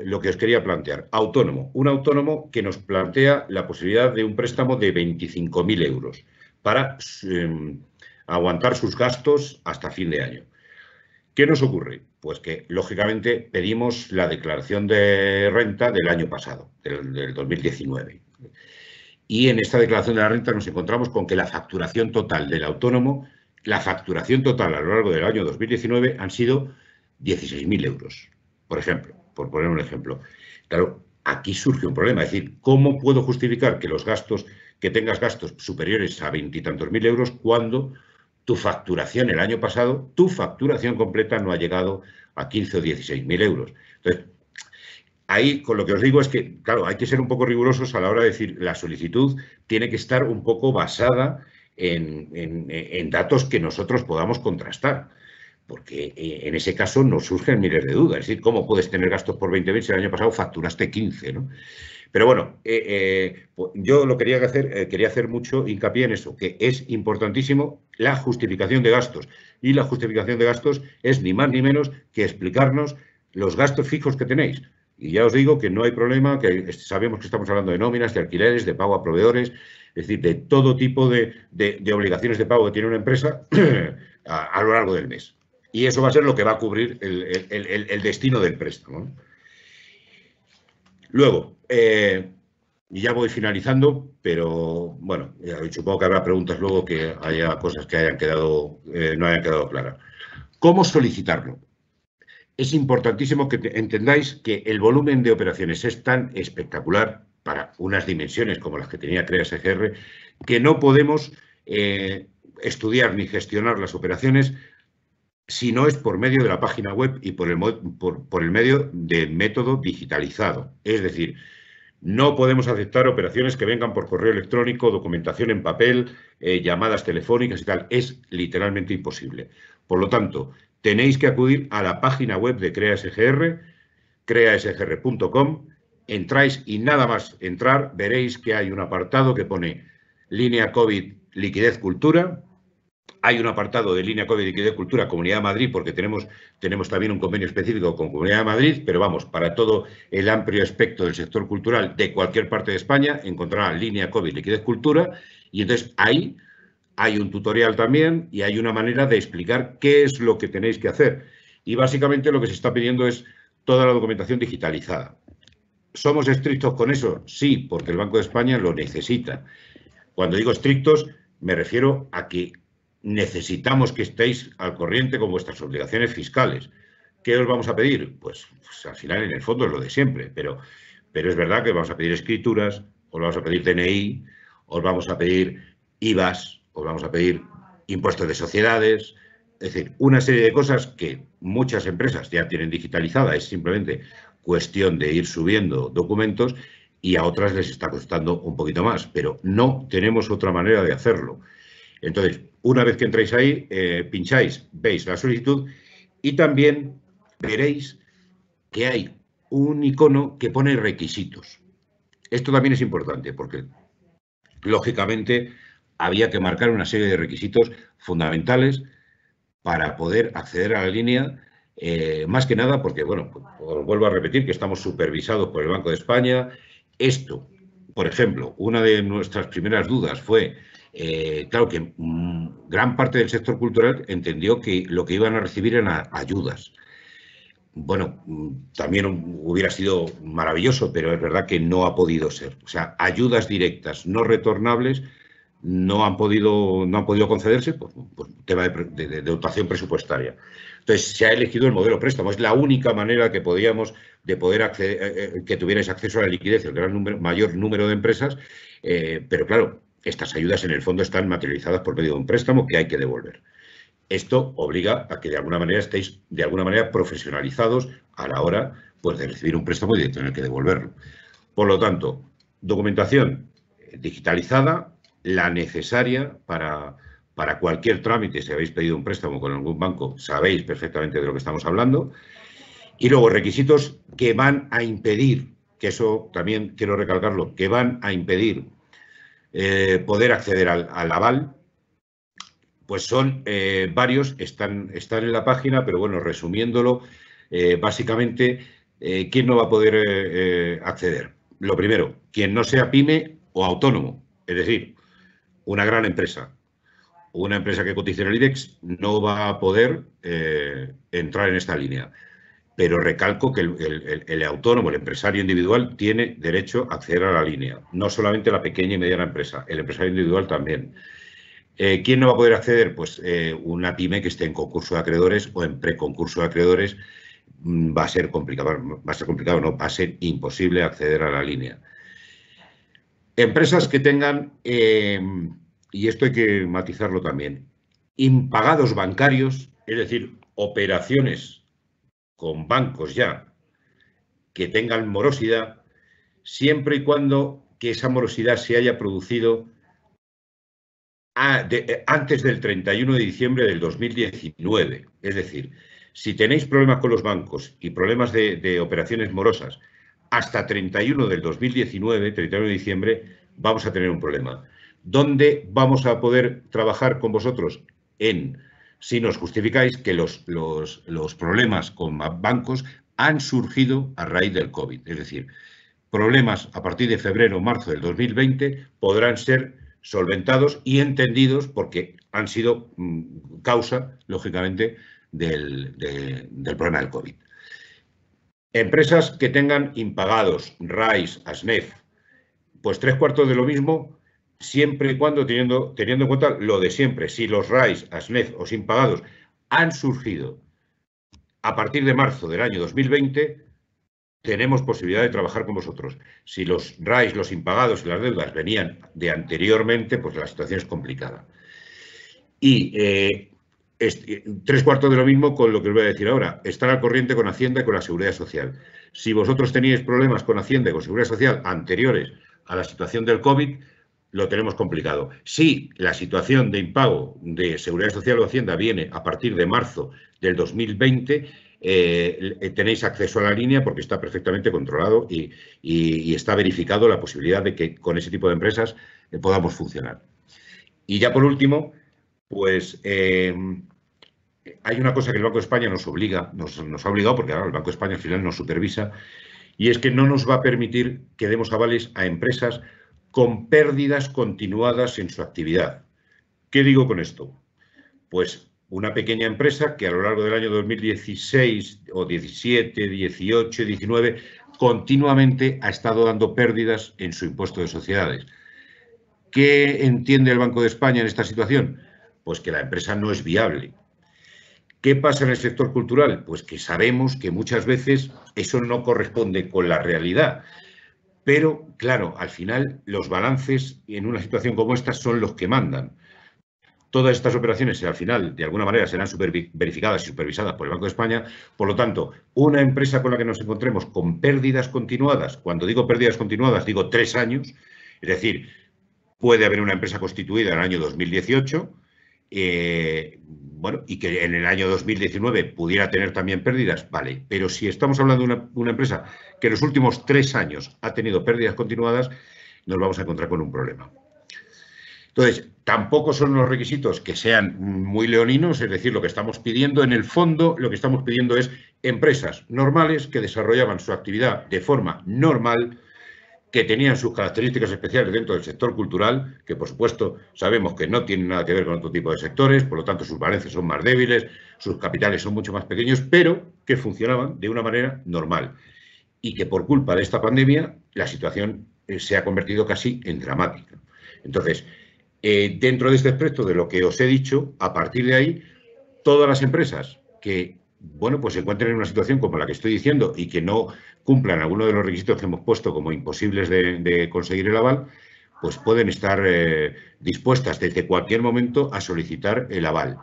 [SPEAKER 2] lo que os quería plantear, autónomo, un autónomo que nos plantea la posibilidad de un préstamo de 25.000 euros para em, aguantar sus gastos hasta fin de año. ¿Qué nos ocurre? Pues que, lógicamente, pedimos la declaración de renta del año pasado, del, del 2019. Y en esta declaración de la renta nos encontramos con que la facturación total del autónomo, la facturación total a lo largo del año 2019 han sido 16.000 euros, por ejemplo, por poner un ejemplo. Claro, aquí surge un problema, es decir, ¿cómo puedo justificar que los gastos que tengas gastos superiores a veintitantos mil euros cuando tu facturación el año pasado, tu facturación completa no ha llegado a 15 o 16 mil euros. Entonces, ahí con lo que os digo es que, claro, hay que ser un poco rigurosos a la hora de decir la solicitud tiene que estar un poco basada en, datos que nosotros podamos contrastar. Porque eh, en ese caso nos surgen miles de dudas. Es decir, ¿cómo puedes tener gastos por 20.000 si el año pasado facturaste 15? ¿no? Pero bueno, eh, eh, yo lo quería hacer, eh, quería hacer mucho hincapié en eso, que es importantísimo la justificación de gastos. Y la justificación de gastos es ni más ni menos que explicarnos los gastos fijos que tenéis. Y ya os digo que no hay problema, que sabemos que estamos hablando de nóminas, de alquileres, de pago a proveedores, es decir, de todo tipo de, obligaciones de pago que tiene una empresa [clears throat] a, lo largo del mes. Y eso va a ser lo que va a cubrir el destino del préstamo. Luego, eh, y ya voy finalizando, pero bueno, supongo que habrá preguntas luego que haya cosas que hayan quedado, eh, no hayan quedado claras. ¿Cómo solicitarlo? Es importantísimo que entendáis que el volumen de operaciones es tan espectacular para unas dimensiones como las que tenía CreaSGR que no podemos eh, estudiar ni gestionar las operaciones si no es por medio de la página web y por el, por el medio del método digitalizado. Es decir, no podemos aceptar operaciones que vengan por correo electrónico, documentación en papel, eh, llamadas telefónicas y tal. Es literalmente imposible. Por lo tanto, tenéis que acudir a la página web de CreaSGR, creasgr.com. Entráis y nada más entrar veréis que hay un apartado que pone línea COVID liquidez cultura hay un apartado de línea COVID y de cultura Comunidad de Madrid, porque tenemos, tenemos también un convenio específico con Comunidad de Madrid, pero vamos, para todo el amplio aspecto del sector cultural de cualquier parte de España, encontrará línea COVID liquidez cultura y entonces ahí hay un tutorial también y hay una manera de explicar qué es lo que tenéis que hacer. Y básicamente lo que se está pidiendo es toda la documentación digitalizada. ¿Somos estrictos con eso? Sí, porque el Banco de España lo necesita. Cuando digo estrictos, me refiero a que necesitamos que estéis al corriente con vuestras obligaciones fiscales. ¿Qué os vamos a pedir? Pues, pues al final, en el fondo, es lo de siempre, pero, pero es verdad que vamos a pedir escrituras, os vamos a pedir DNI, os vamos a pedir IVAs, os vamos a pedir impuestos de sociedades, es decir, una serie de cosas que muchas empresas ya tienen digitalizada, es simplemente cuestión de ir subiendo documentos y a otras les está costando un poquito más, pero no tenemos otra manera de hacerlo. Entonces, una vez que entréis ahí, eh, pincháis, veis la solicitud y también veréis que hay un icono que pone requisitos. Esto también es importante porque, lógicamente, había que marcar una serie de requisitos fundamentales para poder acceder a la línea, eh, más que nada porque, bueno, os pues, vuelvo a repetir que estamos supervisados por el Banco de España. Esto, por ejemplo, una de nuestras primeras dudas fue eh, claro que mm, gran parte del sector cultural entendió que lo que iban a recibir eran ayudas. Bueno, mm, también hubiera sido maravilloso, pero es verdad que no ha podido ser. O sea, ayudas directas no retornables no han podido, no han podido concederse por, tema de, dotación presupuestaria. Entonces, se ha elegido el modelo préstamo. Es la única manera que podíamos de poder acceder, eh, eh, que tuvierais acceso a la liquidez el gran mayor número de empresas. pero claro, estas ayudas en el fondo están materializadas por medio de un préstamo que hay que devolver. Esto obliga a que de alguna manera estéis de alguna manera profesionalizados a la hora pues, de recibir un préstamo y de tener que devolverlo. Por lo tanto, documentación digitalizada, la necesaria para, para cualquier trámite, si habéis pedido un préstamo con algún banco, sabéis perfectamente de lo que estamos hablando. Y luego requisitos que van a impedir, que eso también quiero recalcarlo, que van a impedir eh, poder acceder al, al, aval, pues son eh, varios, están, están en la página, pero bueno, resumiéndolo, eh, básicamente, ¿quién no va a poder acceder? Lo primero, quien no sea pyme o autónomo, es decir, una gran empresa. Una empresa que cotice en el IDEX, no va a poder entrar en esta línea pero recalco que el, autónomo, el empresario individual, tiene derecho a acceder a la línea. No solamente la pequeña y mediana empresa, el empresario individual también. Eh, ¿Quién no va a poder acceder? Pues eh, una pyme que esté en concurso de acreedores o en preconcurso de acreedores mm, va a ser complicado, va a ser complicado, no, va a ser imposible acceder a la línea. Empresas que tengan, em, y esto hay que matizarlo también, impagados bancarios, es decir, operaciones con bancos ya que tengan morosidad, siempre y cuando que esa morosidad se haya producido eh, antes del 31 de diciembre del 2019. Es decir, si tenéis problemas con los bancos y problemas de, de operaciones morosas hasta 31 del 2019, 31 de diciembre, vamos a tener un problema. ¿Dónde vamos a poder trabajar con vosotros? En si nos justificáis que los, problemas con bancos han surgido a raíz del COVID. Es decir, problemas a partir de febrero o marzo del 2020 podrán ser solventados y entendidos porque han sido mm, causa, lógicamente, del, del problema del COVID. Empresas que tengan impagados, RAIS, ASNEF, pues tres cuartos de lo mismo siempre y cuando teniendo, teniendo en cuenta lo de siempre, si los RAIs, ASNEF o sin pagados han surgido a partir de marzo del año 2020, tenemos posibilidad de trabajar con vosotros. Si los RAIs, los impagados y las deudas venían de anteriormente, pues la situación es complicada. Y eh, eh, tres cuartos de lo mismo con lo que os voy a decir ahora. Estar al corriente con Hacienda y con la Seguridad Social. Si vosotros teníais problemas con Hacienda y con Seguridad Social anteriores a la situación del COVID, lo tenemos complicado. Si la situación de impago de Seguridad Social o Hacienda viene a partir de marzo del 2020, eh, eh, tenéis acceso a la línea porque está perfectamente controlado y, está verificado la posibilidad de que con ese tipo de empresas eh, podamos funcionar. Y ya por último, pues hay una cosa que el Banco de España nos obliga, nos, nos ha obligado, porque ahora el Banco de España al final nos supervisa, y es que no nos va a permitir que demos avales a empresas con pérdidas continuadas en su actividad. ¿Qué digo con esto? Pues una pequeña empresa que a lo largo del año 2016 o 17, 18, 19 continuamente ha estado dando pérdidas en su impuesto de sociedades. ¿Qué entiende el Banco de España en esta situación? Pues que la empresa no es viable. ¿Qué pasa en el sector cultural? Pues que sabemos que muchas veces eso no corresponde con la realidad. Pero, claro, al final los balances en una situación como esta son los que mandan. Todas estas operaciones, al final, de alguna manera, serán verificadas y supervisadas por el Banco de España. Por lo tanto, una empresa con la que nos encontremos con pérdidas continuadas, cuando digo pérdidas continuadas, digo tres años, es decir, puede haber una empresa constituida en el año 2018 eh, bueno, y que en el año 2019 pudiera tener también pérdidas, vale, pero si estamos hablando de una, una empresa que en los últimos tres años ha tenido pérdidas continuadas, nos vamos a encontrar con un problema. Entonces, tampoco son los requisitos que sean muy leoninos, es decir, lo que estamos pidiendo, en el fondo, lo que estamos pidiendo es empresas normales que desarrollaban su actividad de forma normal que tenían sus características especiales dentro del sector cultural, que por supuesto sabemos que no tienen nada que ver con otro tipo de sectores, por lo tanto sus valencias son más débiles, sus capitales son mucho más pequeños, pero que funcionaban de una manera normal y que por culpa de esta pandemia la situación eh, se ha convertido casi en dramática. Entonces, eh, dentro de este aspecto de lo que os he dicho, a partir de ahí, todas las empresas que bueno, pues se encuentren en una situación como la que estoy diciendo y que no cumplan alguno de los requisitos que hemos puesto como imposibles de, conseguir el aval, pues pueden estar eh, dispuestas desde cualquier momento a solicitar el aval.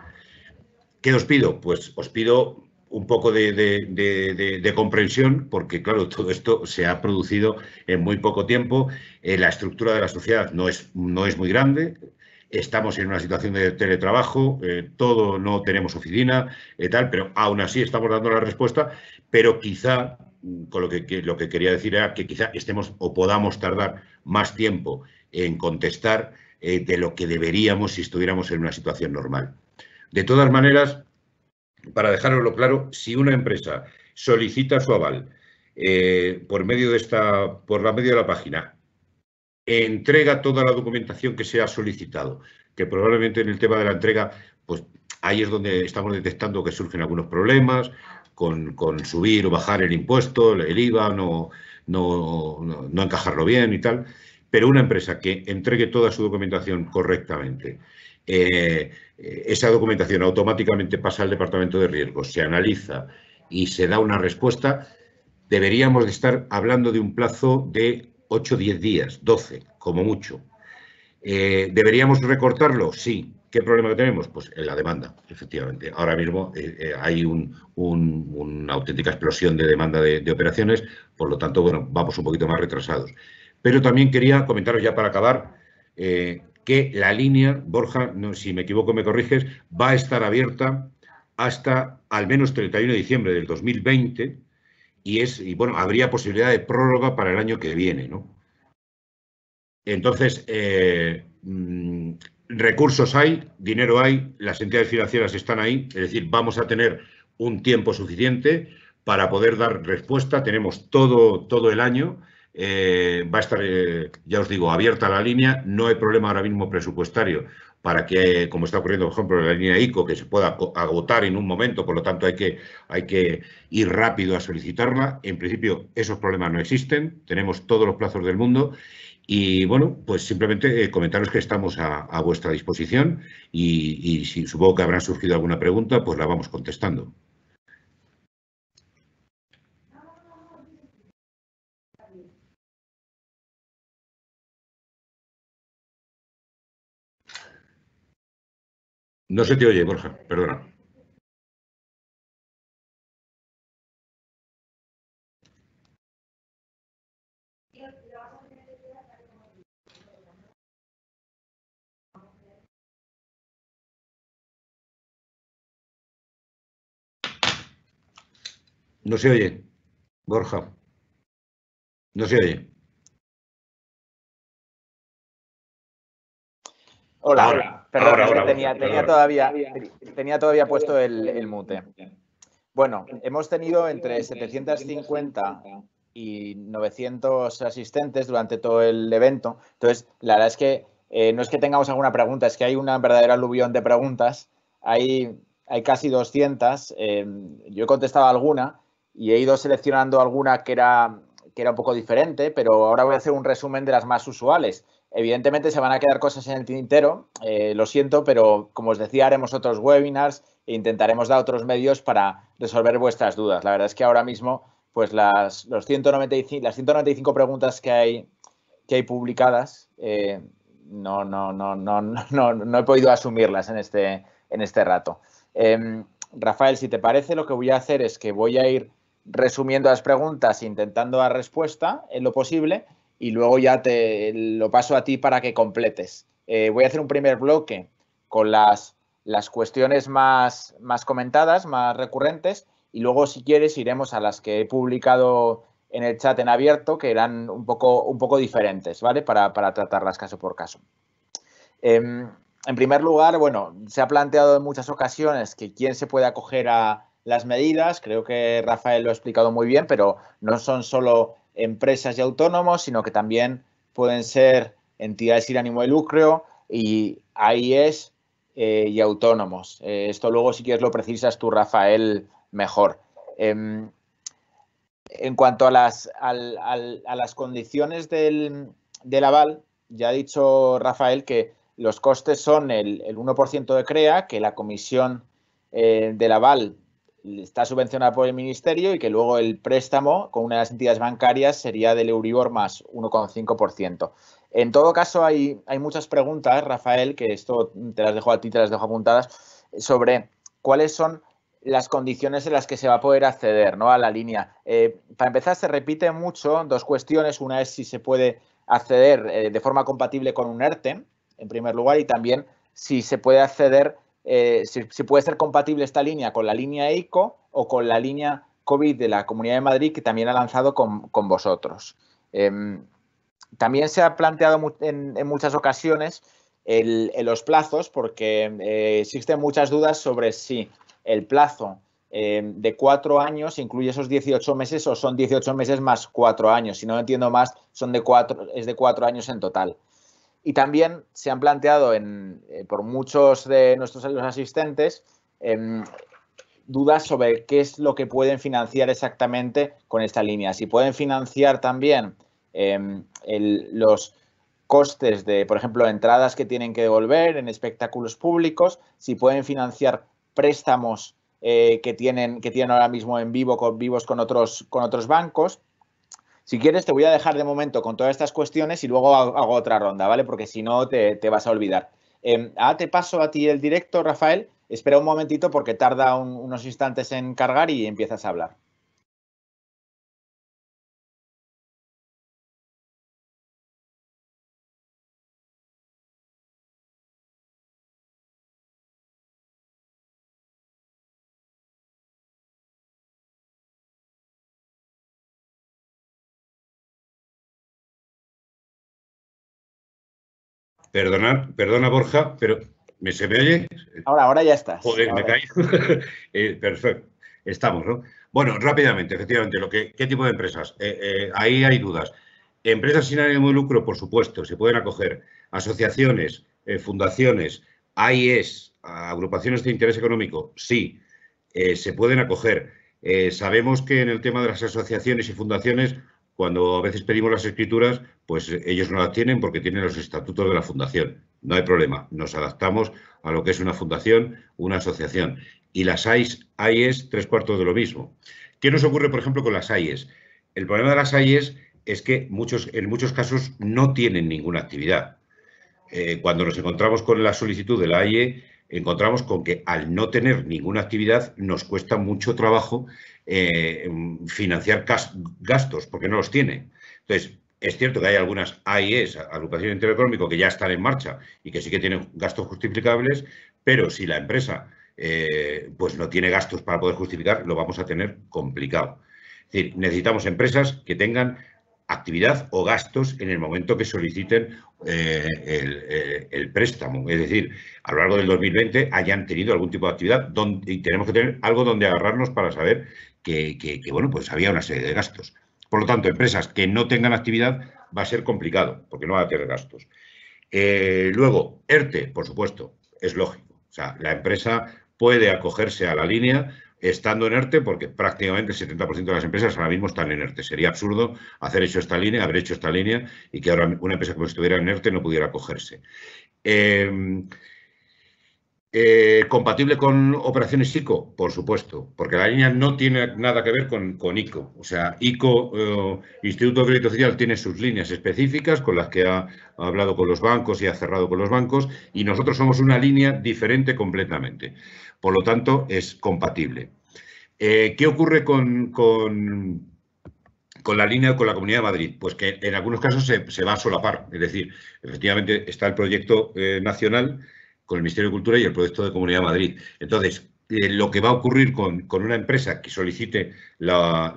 [SPEAKER 2] ¿Qué os pido? Pues os pido un poco de, comprensión, porque claro, [laughs] todo esto se ha producido en muy poco tiempo, eh, la estructura de la sociedad no es, no es muy grande, estamos en una situación de teletrabajo, eh, todo no tenemos oficina, y tal, pero aún así estamos dando la respuesta, pero quizá con lo que, lo que quería decir era que quizá estemos o podamos tardar más tiempo en contestar eh, de lo que deberíamos si estuviéramos en una situación normal. De todas maneras, para dejarlo claro, si una empresa solicita su aval eh, por medio de esta, por la medio de la página, entrega toda la documentación que se ha solicitado, que probablemente en el tema de la entrega, pues ahí es donde estamos detectando que surgen algunos problemas, con, subir o bajar el impuesto, el IVA, no, no, encajarlo bien y tal. Pero una empresa que entregue toda su documentación correctamente, eh, esa documentación automáticamente pasa al departamento de riesgos, se analiza y se da una respuesta, deberíamos de estar hablando de un plazo de 8, 10 días, 12, como mucho. Eh, ¿Deberíamos recortarlo? Sí, ¿Qué problema tenemos? Pues en la demanda, efectivamente. Ahora mismo eh, eh, hay una auténtica explosión de demanda de, operaciones, por lo tanto, bueno, vamos un poquito más retrasados. Pero también quería comentaros ya para acabar eh, que la línea, Borja, si me equivoco me corriges, va a estar abierta hasta al menos 31 de diciembre del 2020 y es y bueno habría posibilidad de prórroga para el año que viene, ¿no? Entonces mm, recursos hay, dinero hay, las entidades financieras están ahí, es decir, vamos a tener un tiempo suficiente para poder dar respuesta. Tenemos todo, todo el año. Eh, va a estar, eh, ya os digo, abierta la línea. No hay problema ahora mismo presupuestario para que, como está ocurriendo, por ejemplo, en la línea ICO, que se pueda agotar en un momento, por lo tanto hay que, hay que ir rápido a solicitarla. En principio, esos problemas no existen, tenemos todos los plazos del mundo y bueno, pues simplemente eh, comentaros que estamos a, vuestra disposición y, y, si supongo que habrá surgido alguna pregunta, pues la vamos contestando.
[SPEAKER 3] No se te oye, Borja, perdona. No se oye, Borja. No se oye. Hola, Perdón, tenía, todavía, tenía todavía puesto el, mute.
[SPEAKER 1] Bueno, hemos tenido entre 750 y 900 asistentes durante todo el evento. Entonces, la verdad es que eh, no es que tengamos alguna pregunta, es que hay una verdadera aluvión de preguntas. Hay, hay casi 200. Eh, yo he contestado alguna y he ido seleccionando alguna que era, que era un poco diferente, pero ahora voy a hacer un resumen de las más usuales. Evidentemente se van a quedar cosas en el tintero, eh, lo siento, pero como os decía, haremos otros webinars e intentaremos dar otros medios para resolver vuestras dudas. La verdad es que ahora mismo, pues las, 195, las 195 preguntas que hay, que hay publicadas, eh, no, no, no, no, no, no he podido asumirlas en este, en este rato. Em, Rafael, si te parece, lo que voy a hacer es que voy a ir resumiendo las preguntas, intentando dar respuesta en lo posible y luego ya te lo paso a ti para que completes. Eh, voy a hacer un primer bloque con las, las cuestiones más, más comentadas, más recurrentes y luego si quieres iremos a las que he publicado en el chat en abierto, que eran un poco, un poco diferentes, ¿vale? Para, tratarlas caso por caso. Em, en primer lugar, bueno, se ha planteado en muchas ocasiones que quién se puede acoger a, las medidas, creo que Rafael lo ha explicado muy bien, pero no son solo empresas y autónomos, sino que también pueden ser entidades sin ánimo de lucro y AIS eh, y autónomos. Eh, esto luego si quieres lo precisas tú, Rafael, mejor. Em, en cuanto a las, a las condiciones del, aval, ya ha dicho Rafael que los costes son el, el 1% de CREA, que la comisión eh, del aval está subvencionada por el ministerio y que luego el préstamo con una de las entidades bancarias sería del Euribor más 1,5%. En todo caso, hay, hay muchas preguntas, Rafael, que esto te las dejo a ti, te las dejo apuntadas, sobre cuáles son las condiciones en las que se va a poder acceder ¿no? a la línea. Eh, para empezar, se repite mucho dos cuestiones. Una es si se puede acceder eh, de forma compatible con un ERTE, en primer lugar, y también si se puede acceder eh, si, puede ser compatible esta línea con la línea EICO o con la línea COVID de la Comunidad de Madrid que también ha lanzado con, vosotros. Em, también se ha planteado en, muchas ocasiones los plazos porque eh, existen muchas dudas sobre si el plazo em, de cuatro años incluye esos 18 meses o son 18 meses más cuatro años. Si no entiendo más, son de cuatro, es de cuatro años en total. Y también se han planteado eh, por muchos de nuestros asistentes em, dudas sobre qué es lo que pueden financiar exactamente con esta línea. Si pueden financiar también em, los costes de, por ejemplo, entradas que tienen que devolver en espectáculos públicos, si pueden financiar préstamos eh, que, tienen, que tienen ahora mismo en vivo con, vivos con otros, con otros bancos si quieres, te voy a dejar de momento con todas estas cuestiones y luego hago otra ronda, ¿vale? Porque si no, te, vas a olvidar. Em, ah, te paso a ti el directo, Rafael. Espera un momentito porque tarda unos
[SPEAKER 3] instantes en cargar y empiezas a hablar. Perdona, perdona Borja, pero ¿me, ¿se me oye? Ahora, ahora ya estás. me caí. [laughs] Eh,
[SPEAKER 2] perfecto, estamos, ¿no? Bueno, rápidamente, efectivamente, ¿qué tipo de empresas? Eh, eh, ahí hay dudas. Empresas sin ánimo de lucro, por supuesto, se pueden acoger. Asociaciones, fundaciones, AIS, agrupaciones de interés económico, sí, se pueden acoger. sabemos que en el tema de las asociaciones y fundaciones cuando a veces pedimos las escrituras, pues ellos no las tienen porque tienen los estatutos de la fundación. No hay problema, nos adaptamos a lo que es una fundación, una asociación. Y las AIS, AIES, tres cuartos de lo mismo. ¿Qué nos ocurre, por ejemplo, con las AIES? El problema de las AIES es que muchos, en muchos casos no tienen ninguna actividad. Eh, cuando nos encontramos con la solicitud de la AIE, encontramos con que al no tener ninguna actividad nos cuesta mucho trabajo eh, financiar gastos, porque no los tiene. Entonces, es cierto que hay algunas AIEs, agrupación económico que ya están en marcha y que sí que tienen gastos justificables, pero si la empresa eh, pues no tiene gastos para poder justificar, lo vamos a tener complicado. Es decir, necesitamos empresas que tengan actividad o gastos en el momento que soliciten eh, el, préstamo. Es decir, a lo largo del 2020 hayan tenido algún tipo de actividad y tenemos que tener algo donde agarrarnos para saber que, bueno, pues había una serie de gastos. Por lo tanto, empresas que no tengan actividad va a ser complicado porque no van a tener gastos. Eh, luego, ERTE, por supuesto, es lógico. O sea, la empresa puede acogerse a la línea estando en ERTE, porque prácticamente el 70% de las empresas ahora mismo están en ERTE. Sería absurdo hacer hecho esta línea, haber hecho esta línea y que ahora una empresa como estuviera en ERTE no pudiera cogerse. Eh, eh, ¿Compatible con operaciones ICO? Por supuesto, porque la línea no tiene nada que ver con, ICO. O sea, ICO, eh, Instituto de Crédito Social, tiene sus líneas específicas con las que ha, hablado con los bancos y ha cerrado con los bancos y nosotros somos una línea diferente completamente. Por lo tanto, es compatible. Eh, ¿Qué ocurre con, con, la línea con la Comunidad de Madrid? Pues que en algunos casos se, se va a solapar. Es decir, efectivamente está el proyecto nacional con el Ministerio de Cultura y el proyecto de Comunidad de Madrid. Entonces, eh, lo que va a ocurrir con, una empresa que solicite la,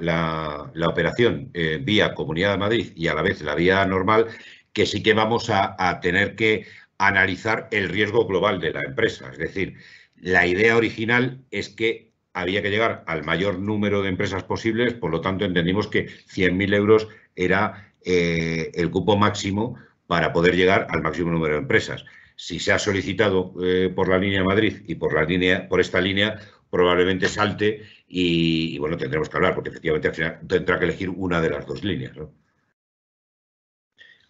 [SPEAKER 2] operación eh, vía Comunidad de Madrid y a la vez la vía normal, que sí que vamos a, tener que analizar el riesgo global de la empresa. Es decir, la idea original es que había que llegar al mayor número de empresas posibles, por lo tanto entendimos que 100.000 euros era eh, el cupo máximo para poder llegar al máximo número de empresas si se ha solicitado eh, por la línea Madrid y por la línea, por esta línea, probablemente salte y, bueno, tendremos que hablar, porque efectivamente al final tendrá que elegir una de las dos líneas.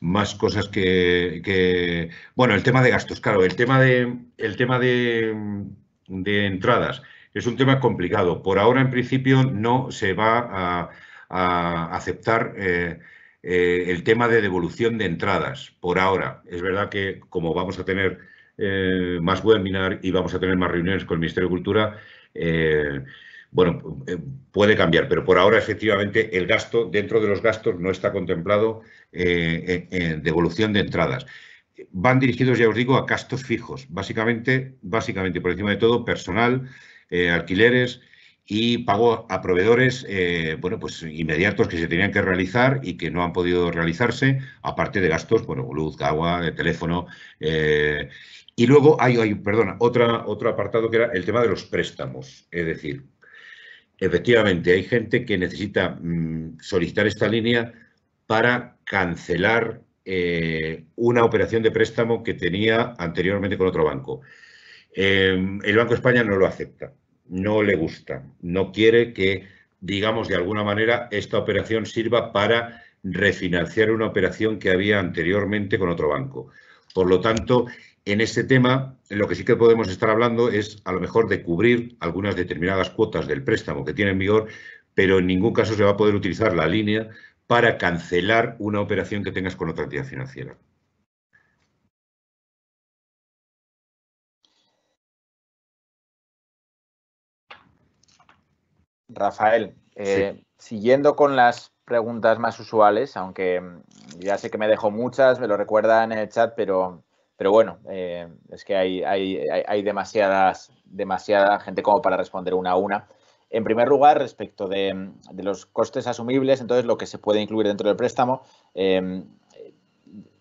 [SPEAKER 2] Más cosas que, Bueno, el tema de gastos, claro, el tema de el tema de, entradas es un tema complicado. Por ahora, en principio, no se va a, aceptar. Eh, eh, el tema de devolución de entradas, por ahora. Es verdad que como vamos a tener eh, más webinar y vamos a tener más reuniones con el Ministerio de Cultura, eh, bueno, puede cambiar, pero por ahora efectivamente el gasto, dentro de los gastos, no está contemplado en devolución de entradas. Van dirigidos, ya os digo, a gastos fijos, básicamente, básicamente por encima de todo, personal, alquileres, y pago a proveedores eh, bueno, pues inmediatos que se tenían que realizar y que no han podido realizarse, aparte de gastos, bueno, luz, agua, teléfono. Eh, y luego hay, hay perdona, otra, otro apartado que era el tema de los préstamos. Es decir, efectivamente hay gente que necesita mm, solicitar esta línea para cancelar eh, una operación de préstamo que tenía anteriormente con otro banco. el Banco de España no lo acepta no le gusta, no quiere que, digamos, de alguna manera esta operación sirva para refinanciar una operación que había anteriormente con otro banco. Por lo tanto, en este tema, lo que sí que podemos estar hablando es a lo mejor de cubrir algunas determinadas cuotas del préstamo que tiene en vigor, pero en ningún caso se va a poder utilizar la línea para cancelar
[SPEAKER 3] una operación que tengas con otra entidad financiera.
[SPEAKER 1] Rafael, eh, siguiendo con las preguntas más usuales, aunque mm, ya sé que me dejo muchas, me lo recuerdan en el chat, pero, pero bueno, eh, es que hay, hay, demasiadas, demasiada gente como para responder una a una. En primer lugar, respecto de, los costes asumibles, entonces lo que se puede incluir dentro del préstamo, em,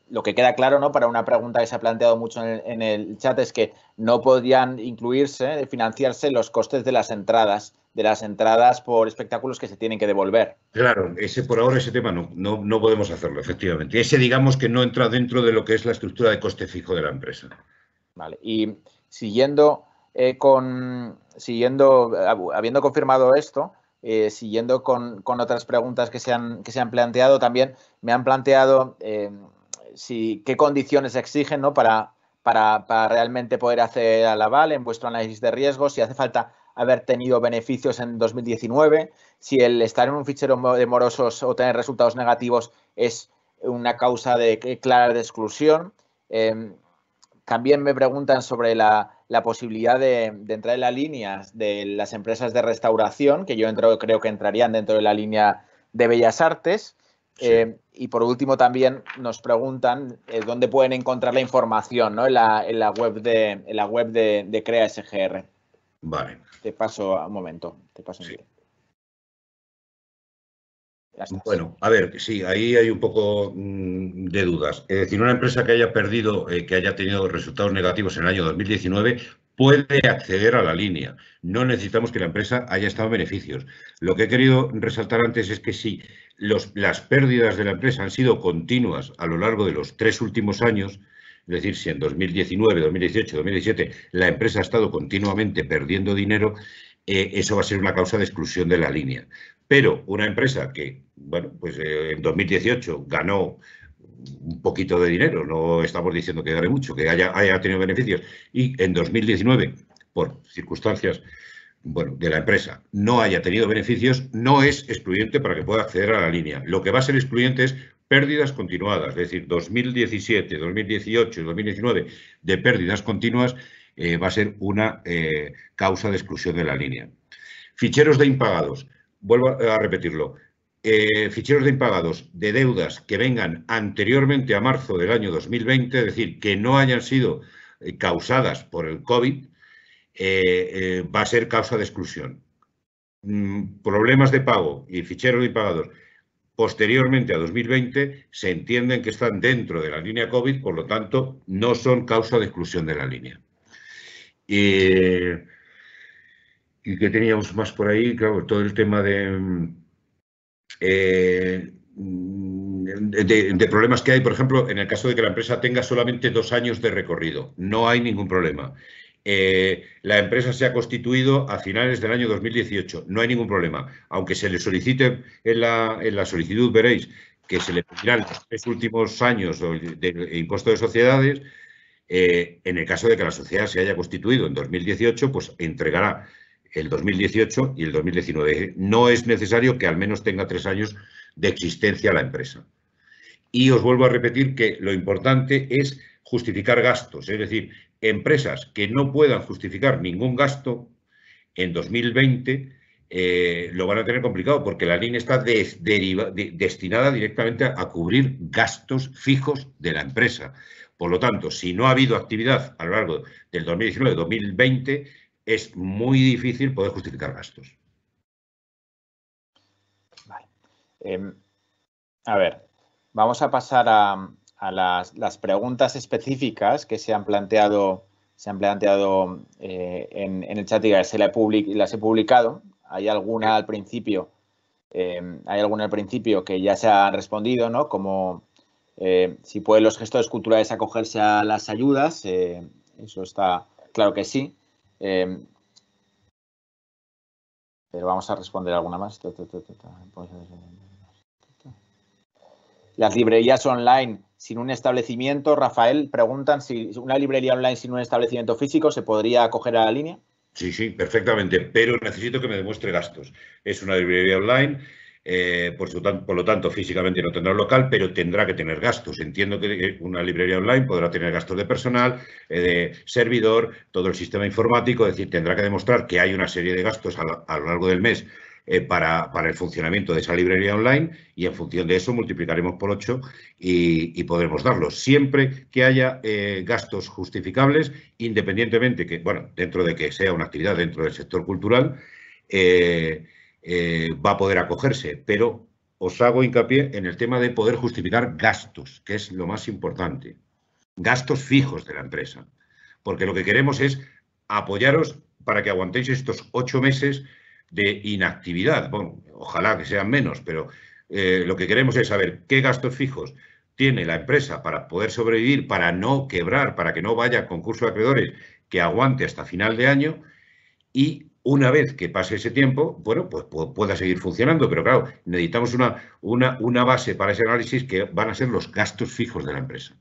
[SPEAKER 1] lo que queda claro, ¿no? Para una pregunta que se ha planteado mucho en en el chat es que no podían incluirse, financiarse los costes de las entradas
[SPEAKER 2] de las entradas por espectáculos que se tienen que devolver. Claro, ese por ahora ese tema no, no, no podemos hacerlo, efectivamente. Ese digamos que no entra dentro de lo que es la estructura de coste fijo de la empresa. Vale, y siguiendo eh, con siguiendo eh, habiendo
[SPEAKER 1] confirmado esto, eh, siguiendo con, otras preguntas que se, han, que se han planteado, también me han planteado si qué condiciones exigen ¿no? para, para, para realmente poder hacer al aval en vuestro análisis de riesgos, si hace falta haber tenido beneficios en 2019, si el estar en un fichero de morosos o tener resultados negativos es una causa de, clara de exclusión. Em, también me preguntan sobre la, posibilidad de, entrar en la línea de las empresas de restauración, que yo creo que entrarían dentro de la línea de Bellas Artes. Em, y por último también nos preguntan eh, dónde pueden encontrar la información en, la, web de, la web de Crea SGR. Vale. Te paso a un momento.
[SPEAKER 2] Te paso Bueno, a ver, sí, ahí hay un poco mm, de dudas. Es decir, una empresa que haya perdido, eh, que haya tenido resultados negativos en el año 2019, puede acceder a la línea. No necesitamos que la empresa haya estado en beneficios. Lo que he querido resaltar antes es que si las pérdidas de la empresa han sido continuas a lo largo de los tres últimos años, es decir, si en 2019, 2018, 2017 la empresa ha estado continuamente perdiendo dinero, eh, eso va a ser una causa de exclusión de la línea. Pero una empresa que, bueno, pues eh, en 2018 ganó un poquito de dinero, no estamos diciendo que gane mucho, que haya, haya tenido beneficios, y en 2019, por circunstancias bueno, de la empresa no haya tenido beneficios, no es excluyente para que pueda acceder a la línea. Lo que va a ser excluyente es pérdidas continuadas, es decir, 2017, 2018 y 2019 de pérdidas continuas eh, va a ser una eh, causa de exclusión de la línea. Ficheros de impagados, vuelvo a repetirlo, eh, ficheros de impagados de deudas que vengan anteriormente a marzo del año 2020, es decir, que no hayan sido causadas por el COVID, va a ser causa de exclusión. Mm, problemas de pago y ficheros de impagados posteriormente a 2020 se entienden que están dentro de la línea COVID, por lo tanto, no son causa de exclusión de la línea. y que teníamos más por ahí, claro, todo el tema de, eh, de, de, problemas que hay, por ejemplo, en el caso de que la empresa tenga solamente dos años de recorrido, no hay ningún problema. Eh, la empresa se ha constituido a finales del año 2018, no hay ningún problema. Aunque se le solicite en la, solicitud, veréis que se le pedirán los tres últimos años de impuesto de sociedades. Eh, en el caso de que la sociedad se haya constituido en 2018, pues entregará el 2018 y el 2019. No es necesario que al menos tenga tres años de existencia la empresa. Y os vuelvo a repetir que lo importante es justificar gastos, es decir, empresas que no puedan justificar ningún gasto en 2020 eh, lo van a tener complicado porque la línea está destinada directamente a cubrir gastos fijos de la empresa. Por lo tanto, si no ha habido actividad a lo largo del 2019-2020, es muy difícil poder justificar gastos. Em, a ver,
[SPEAKER 1] vamos a pasar a, a las, las preguntas específicas que se han planteado, se han planteado eh, en, el chat y se public, las he publicado. Hay alguna al principio, eh, hay alguna al principio que ya se han respondido, ¿no? Como eh, si pueden los gestores culturales acogerse a las ayudas, eso está claro que sí. pero vamos a responder alguna más. Las librerías online sin un establecimiento. Rafael, preguntan si una librería online sin
[SPEAKER 2] un establecimiento físico se podría acoger a la línea. Sí, sí, perfectamente, pero necesito que me demuestre gastos. Es una librería online, eh, por, lo tanto físicamente no tendrá local, pero tendrá que tener gastos. Entiendo que una librería online podrá tener gastos de personal, eh, de servidor, todo el sistema informático, es decir, tendrá que demostrar que hay una serie de gastos a lo largo del mes eh, para, el funcionamiento de esa librería online y en función de eso multiplicaremos por 8 y, podremos darlo. Siempre que haya eh, gastos justificables, independientemente que, bueno, dentro de que sea una actividad dentro del sector cultural, eh, va a poder acogerse, pero os hago hincapié en el tema de poder justificar gastos, que es lo más importante. Gastos fijos de la empresa. Porque lo que queremos es apoyaros para que aguantéis estos ocho meses de inactividad. Bueno, ojalá que sean menos, pero eh, lo que queremos es saber qué gastos fijos tiene la empresa para poder sobrevivir, para no quebrar, para que no vaya a concurso de acreedores que aguante hasta final de año y una vez que pase ese tiempo, bueno, pues pueda seguir funcionando, pero claro, necesitamos una, una, una base para ese análisis que van a ser los gastos fijos de la empresa.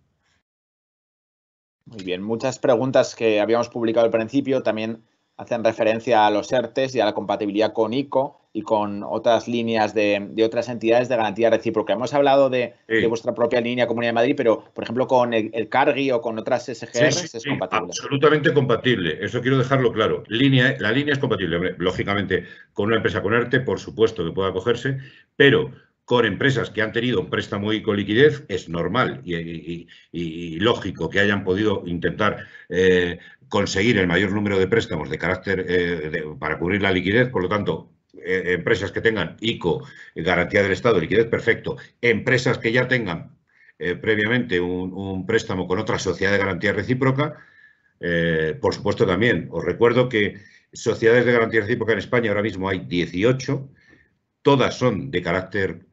[SPEAKER 2] Muy bien, muchas
[SPEAKER 1] preguntas que habíamos publicado al principio, también hacen referencia a los ERTES y a la compatibilidad con ICO y con otras líneas de, otras entidades de garantía recíproca. Hemos hablado de, vuestra propia línea Comunidad de Madrid, pero por ejemplo con el, Cargi o con otras SGRs
[SPEAKER 2] es compatible. Absolutamente compatible, eso quiero dejarlo claro. Línea, la línea es compatible, lógicamente, con una empresa con ERTE, por supuesto que pueda acogerse. pero con empresas que han tenido préstamo y con liquidez, es normal y, lógico que hayan podido intentar eh, conseguir el mayor número de préstamos de carácter eh, para cubrir la liquidez, por lo tanto, eh, empresas que tengan ICO, eh, garantía del Estado, liquidez perfecto, empresas que ya tengan previamente un, préstamo con otra sociedad de garantía recíproca, por supuesto también, os recuerdo que sociedades de garantía recíproca en España ahora mismo hay 18, todas son de carácter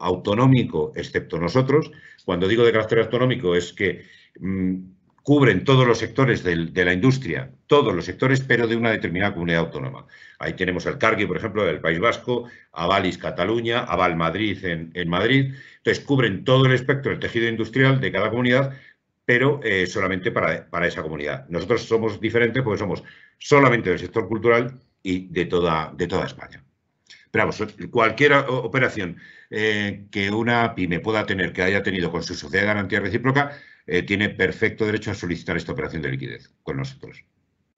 [SPEAKER 2] autonómico, excepto nosotros. Cuando digo de carácter autonómico es que mm, cubren todos los sectores de la industria, todos los sectores, pero de una determinada comunidad autónoma. Ahí tenemos el Cargi, por ejemplo, del País Vasco, Avalis Cataluña, Aval Madrid en, Madrid. Entonces, cubren todo el espectro del tejido industrial de cada comunidad, pero eh, solamente para, esa comunidad. Nosotros somos diferentes porque somos solamente del sector cultural y de toda, de toda España. Pero vamos, cualquier operación eh, que una pyme pueda tener, que haya tenido con su sociedad de garantía recíproca, eh, tiene perfecto derecho a solicitar esta operación de liquidez con nosotros.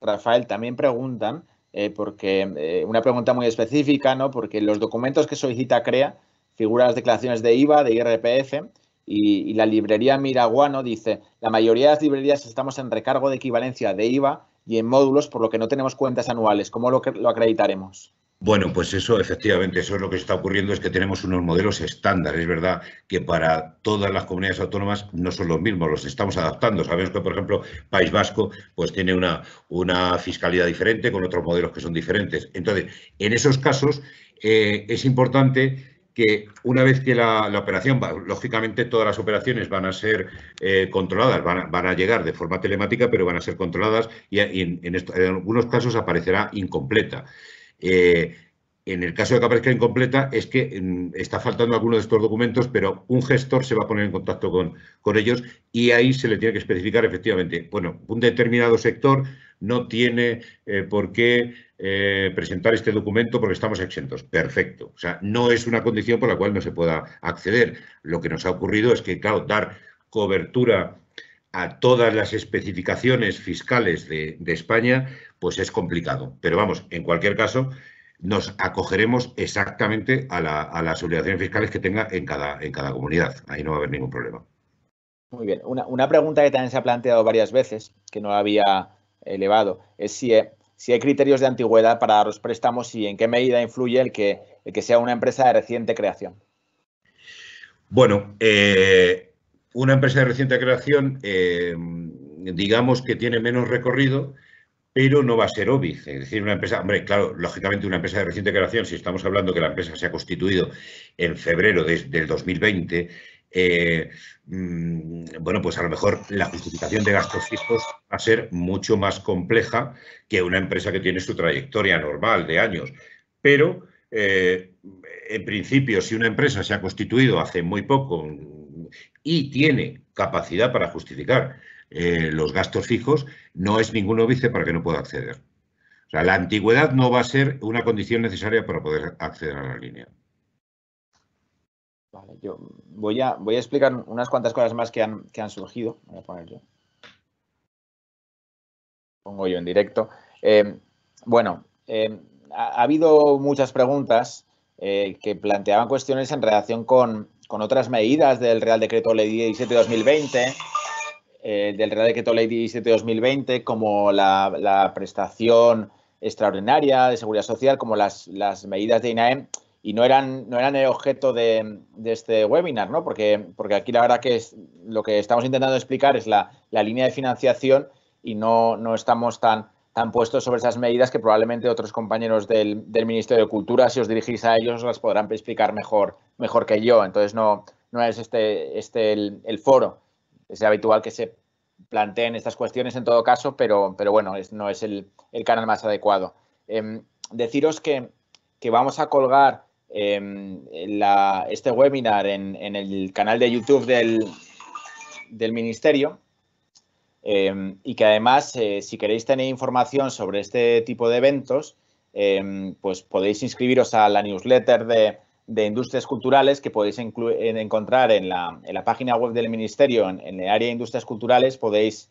[SPEAKER 1] Rafael, también preguntan, eh, porque eh, una pregunta muy específica, ¿no? Porque los documentos que solicita CREA figuran las declaraciones de IVA, de IRPF, y, la librería Miraguano dice, la mayoría de las librerías estamos en recargo de equivalencia de IVA y en módulos, por lo que no tenemos cuentas anuales. ¿Cómo lo acreditaremos?
[SPEAKER 2] Bueno, pues eso efectivamente, eso es lo que está ocurriendo, es que tenemos unos modelos estándar. Es verdad que para todas las comunidades autónomas no son los mismos, los estamos adaptando. Sabemos que, por ejemplo, País Vasco pues tiene una, una fiscalidad diferente con otros modelos que son diferentes. Entonces, en esos casos eh, es importante que una vez que la, operación operación, lógicamente todas las operaciones van a ser eh, controladas, van a, llegar de forma telemática, pero van a ser controladas y, en, en algunos casos aparecerá incompleta. Eh, en el caso de que aparezca incompleta, es que mm, está faltando alguno de estos documentos, pero un gestor se va a poner en contacto con, con ellos y ahí se le tiene que especificar efectivamente, bueno, un determinado sector no tiene eh, por qué eh, presentar este documento porque estamos exentos. Perfecto. O sea, no es una condición por la cual no se pueda acceder. Lo que nos ha ocurrido es que, claro, dar cobertura a todas las especificaciones fiscales de, España, pues es complicado. Pero vamos, en cualquier caso, nos acogeremos exactamente a, las obligaciones fiscales que tenga en cada, en cada comunidad. Ahí no va a haber ningún problema.
[SPEAKER 1] Muy bien. Una, pregunta que también se ha planteado varias veces, que no había elevado, es eh, si, hay criterios de antigüedad para los préstamos y en qué medida influye el que, que sea una empresa de reciente creación.
[SPEAKER 2] Bueno, eh, una empresa de reciente creación, eh, digamos que tiene menos recorrido, pero no va a ser óbice. Es decir, una empresa, hombre, claro, lógicamente una empresa de reciente creación, si estamos hablando que la empresa se ha constituido en febrero del 2020, eh, mm, bueno, pues a lo mejor la justificación de gastos fijos va a ser mucho más compleja que una empresa que tiene su trayectoria normal de años. Pero, eh, en principio, si una empresa se ha constituido hace muy poco, y tiene capacidad para justificar eh, los gastos fijos, no es ningún óbice para que no pueda acceder. O sea, la antigüedad no va a ser una condición necesaria para poder acceder a la línea. Vale, yo voy a, voy
[SPEAKER 1] a explicar unas cuantas cosas más que han, surgido. Voy a poner yo. Pongo yo en directo. Eh, bueno, eh, ha, habido muchas preguntas que planteaban cuestiones en relación con con otras medidas del Real Decreto Ley 17-2020, eh, del Real Decreto Ley 17-2020, como la, prestación extraordinaria de seguridad social, como las, las medidas de INAEM, y no eran, no eran el objeto de, este webinar, ¿no? Porque, porque aquí la verdad que lo que estamos intentando explicar es la, línea de financiación y no, no estamos tan han puesto sobre esas medidas que probablemente otros compañeros del, Ministerio de Cultura, si os dirigís a ellos, las podrán explicar mejor, mejor que yo. Entonces, no, no es este, este el, foro. Es habitual que se planteen estas cuestiones en todo caso, pero, pero bueno, no es el, canal más adecuado. Em, deciros que, vamos a colgar em, este webinar en, el canal de YouTube del, del Ministerio Em, y que además, eh, si queréis tener información sobre este tipo de eventos, em, pues podéis inscribiros a la newsletter de, industrias culturales que podéis encontrar en la, página web del Ministerio, en, el área de industrias culturales, podéis,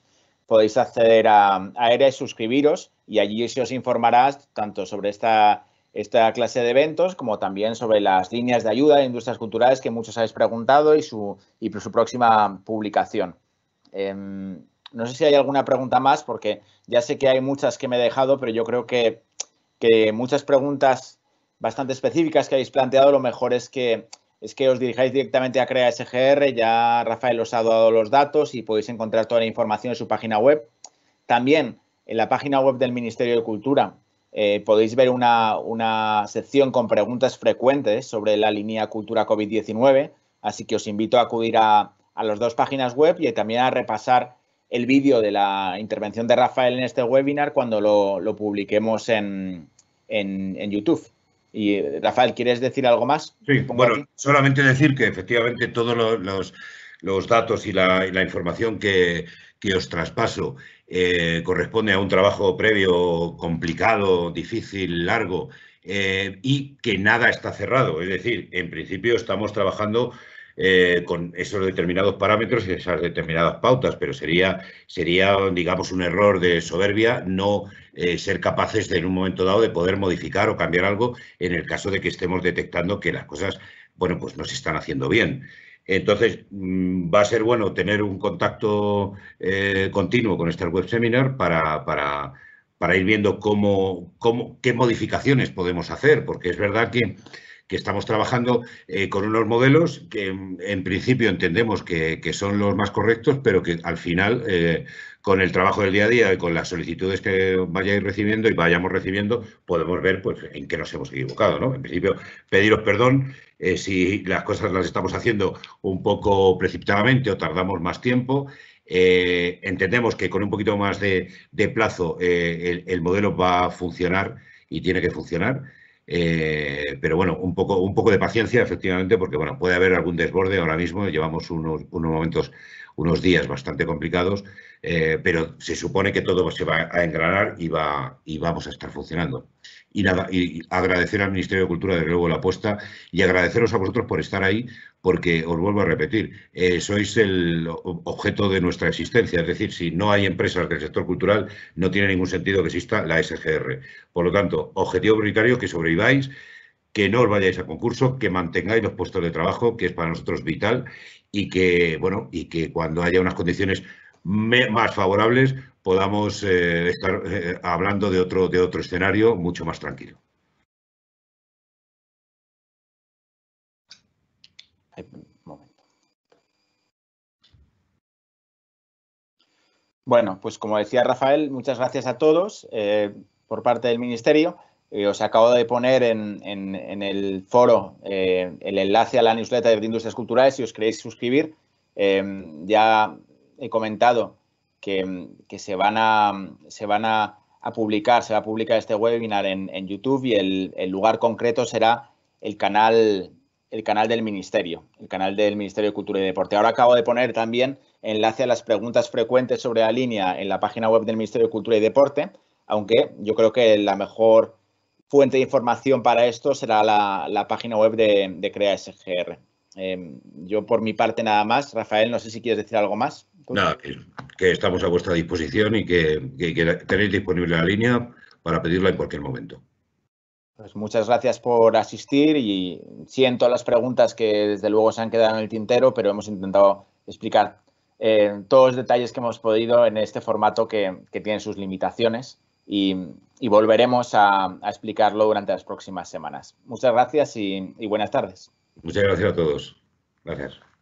[SPEAKER 1] podéis acceder a, a y suscribiros y allí se os informará tanto sobre esta, esta clase de eventos como también sobre las líneas de ayuda de industrias culturales que muchos habéis preguntado y su, y su próxima publicación. Em, no sé si hay alguna pregunta más, porque ya sé que hay muchas que me he dejado, pero yo creo que, muchas preguntas bastante específicas que habéis planteado, lo mejor es que, es que os dirijáis directamente a Crea SGR. Ya Rafael os ha dado los datos y podéis encontrar toda la información en su página web. También en la página web del Ministerio de Cultura eh, podéis ver una, sección con preguntas frecuentes sobre la línea Cultura COVID-19. Así que os invito a acudir a las dos páginas web y también a repasar el vídeo de la intervención de Rafael en este webinar cuando lo, publiquemos en, YouTube.
[SPEAKER 2] Y eh, Rafael, ¿quieres decir algo más? Sí, bueno, solamente decir que efectivamente todos los, datos y la, información que, os traspaso eh, corresponde a un trabajo previo complicado, difícil, largo eh, y que nada está cerrado. Es decir, en principio estamos trabajando eh, con esos determinados parámetros y esas determinadas pautas, pero sería, sería digamos, un error de soberbia no eh, ser capaces en un momento dado de poder modificar o cambiar algo en el caso de que estemos detectando que las cosas, bueno, pues no se están haciendo bien. Entonces, mm, va a ser bueno tener un contacto eh, continuo con este web seminar para, para, para ir viendo cómo, cómo, qué modificaciones podemos hacer, porque es verdad que que estamos trabajando eh, con unos modelos que en, principio entendemos que, son los más correctos, pero que al final, eh, con el trabajo del día a día y con las solicitudes que vayáis recibiendo y vayamos recibiendo, podemos ver pues, en qué nos hemos equivocado. En principio, pediros perdón eh, si las cosas las estamos haciendo un poco precipitadamente o tardamos más tiempo. entendemos que con un poquito más de, plazo el, modelo va a funcionar y tiene que funcionar. Eh, pero bueno, un poco, un poco de paciencia, efectivamente, porque bueno, puede haber algún desborde ahora mismo. Llevamos unos, unos momentos, unos días bastante complicados, eh, pero se supone que todo se va a engranar y, va, y vamos a estar funcionando y, nada, y agradecer al Ministerio de Cultura, desde luego, la apuesta y agradeceros a vosotros por estar ahí, porque os vuelvo a repetir, eh, sois el objeto de nuestra existencia. Es decir, si no hay empresas del sector cultural, no tiene ningún sentido que exista la SGR. Por lo tanto, objetivo prioritario que sobreviváis que no os vayáis a concurso, que mantengáis los puestos de trabajo, que es para nosotros vital, y que, bueno, y que cuando haya unas condiciones más favorables podamos
[SPEAKER 3] eh, estar eh, hablando de otro, de otro escenario mucho más tranquilo. Bueno, pues como decía Rafael,
[SPEAKER 1] muchas gracias a todos eh, por parte del Ministerio. os acabo de poner en, el foro el enlace a la newsletter de Industrias Culturales si os queréis suscribir. ya he comentado que, se van, a, se van a, publicar, se va a publicar este webinar en, YouTube y el, lugar concreto será el canal, el canal del Ministerio, el canal del Ministerio de Cultura y Deporte. Ahora acabo de poner también enlace a las preguntas frecuentes sobre la línea en la página web del Ministerio de Cultura y Deporte, aunque yo creo que la mejor fuente de información para esto será la, página web de, Crea SGR. Em, yo por mi parte nada más. Rafael, no sé si quieres decir algo más.
[SPEAKER 2] Nada, que estamos a vuestra disposición y que, tenéis disponible la línea para pedirla en cualquier momento.
[SPEAKER 1] Pues muchas gracias por asistir y siento las preguntas que desde luego se han quedado en el tintero, pero hemos intentado explicar eh, todos los detalles que hemos podido en este formato que, tiene sus limitaciones y, volveremos a, explicarlo durante las próximas semanas.
[SPEAKER 3] Muchas gracias y buenas tardes. Muchas gracias a todos. Gracias.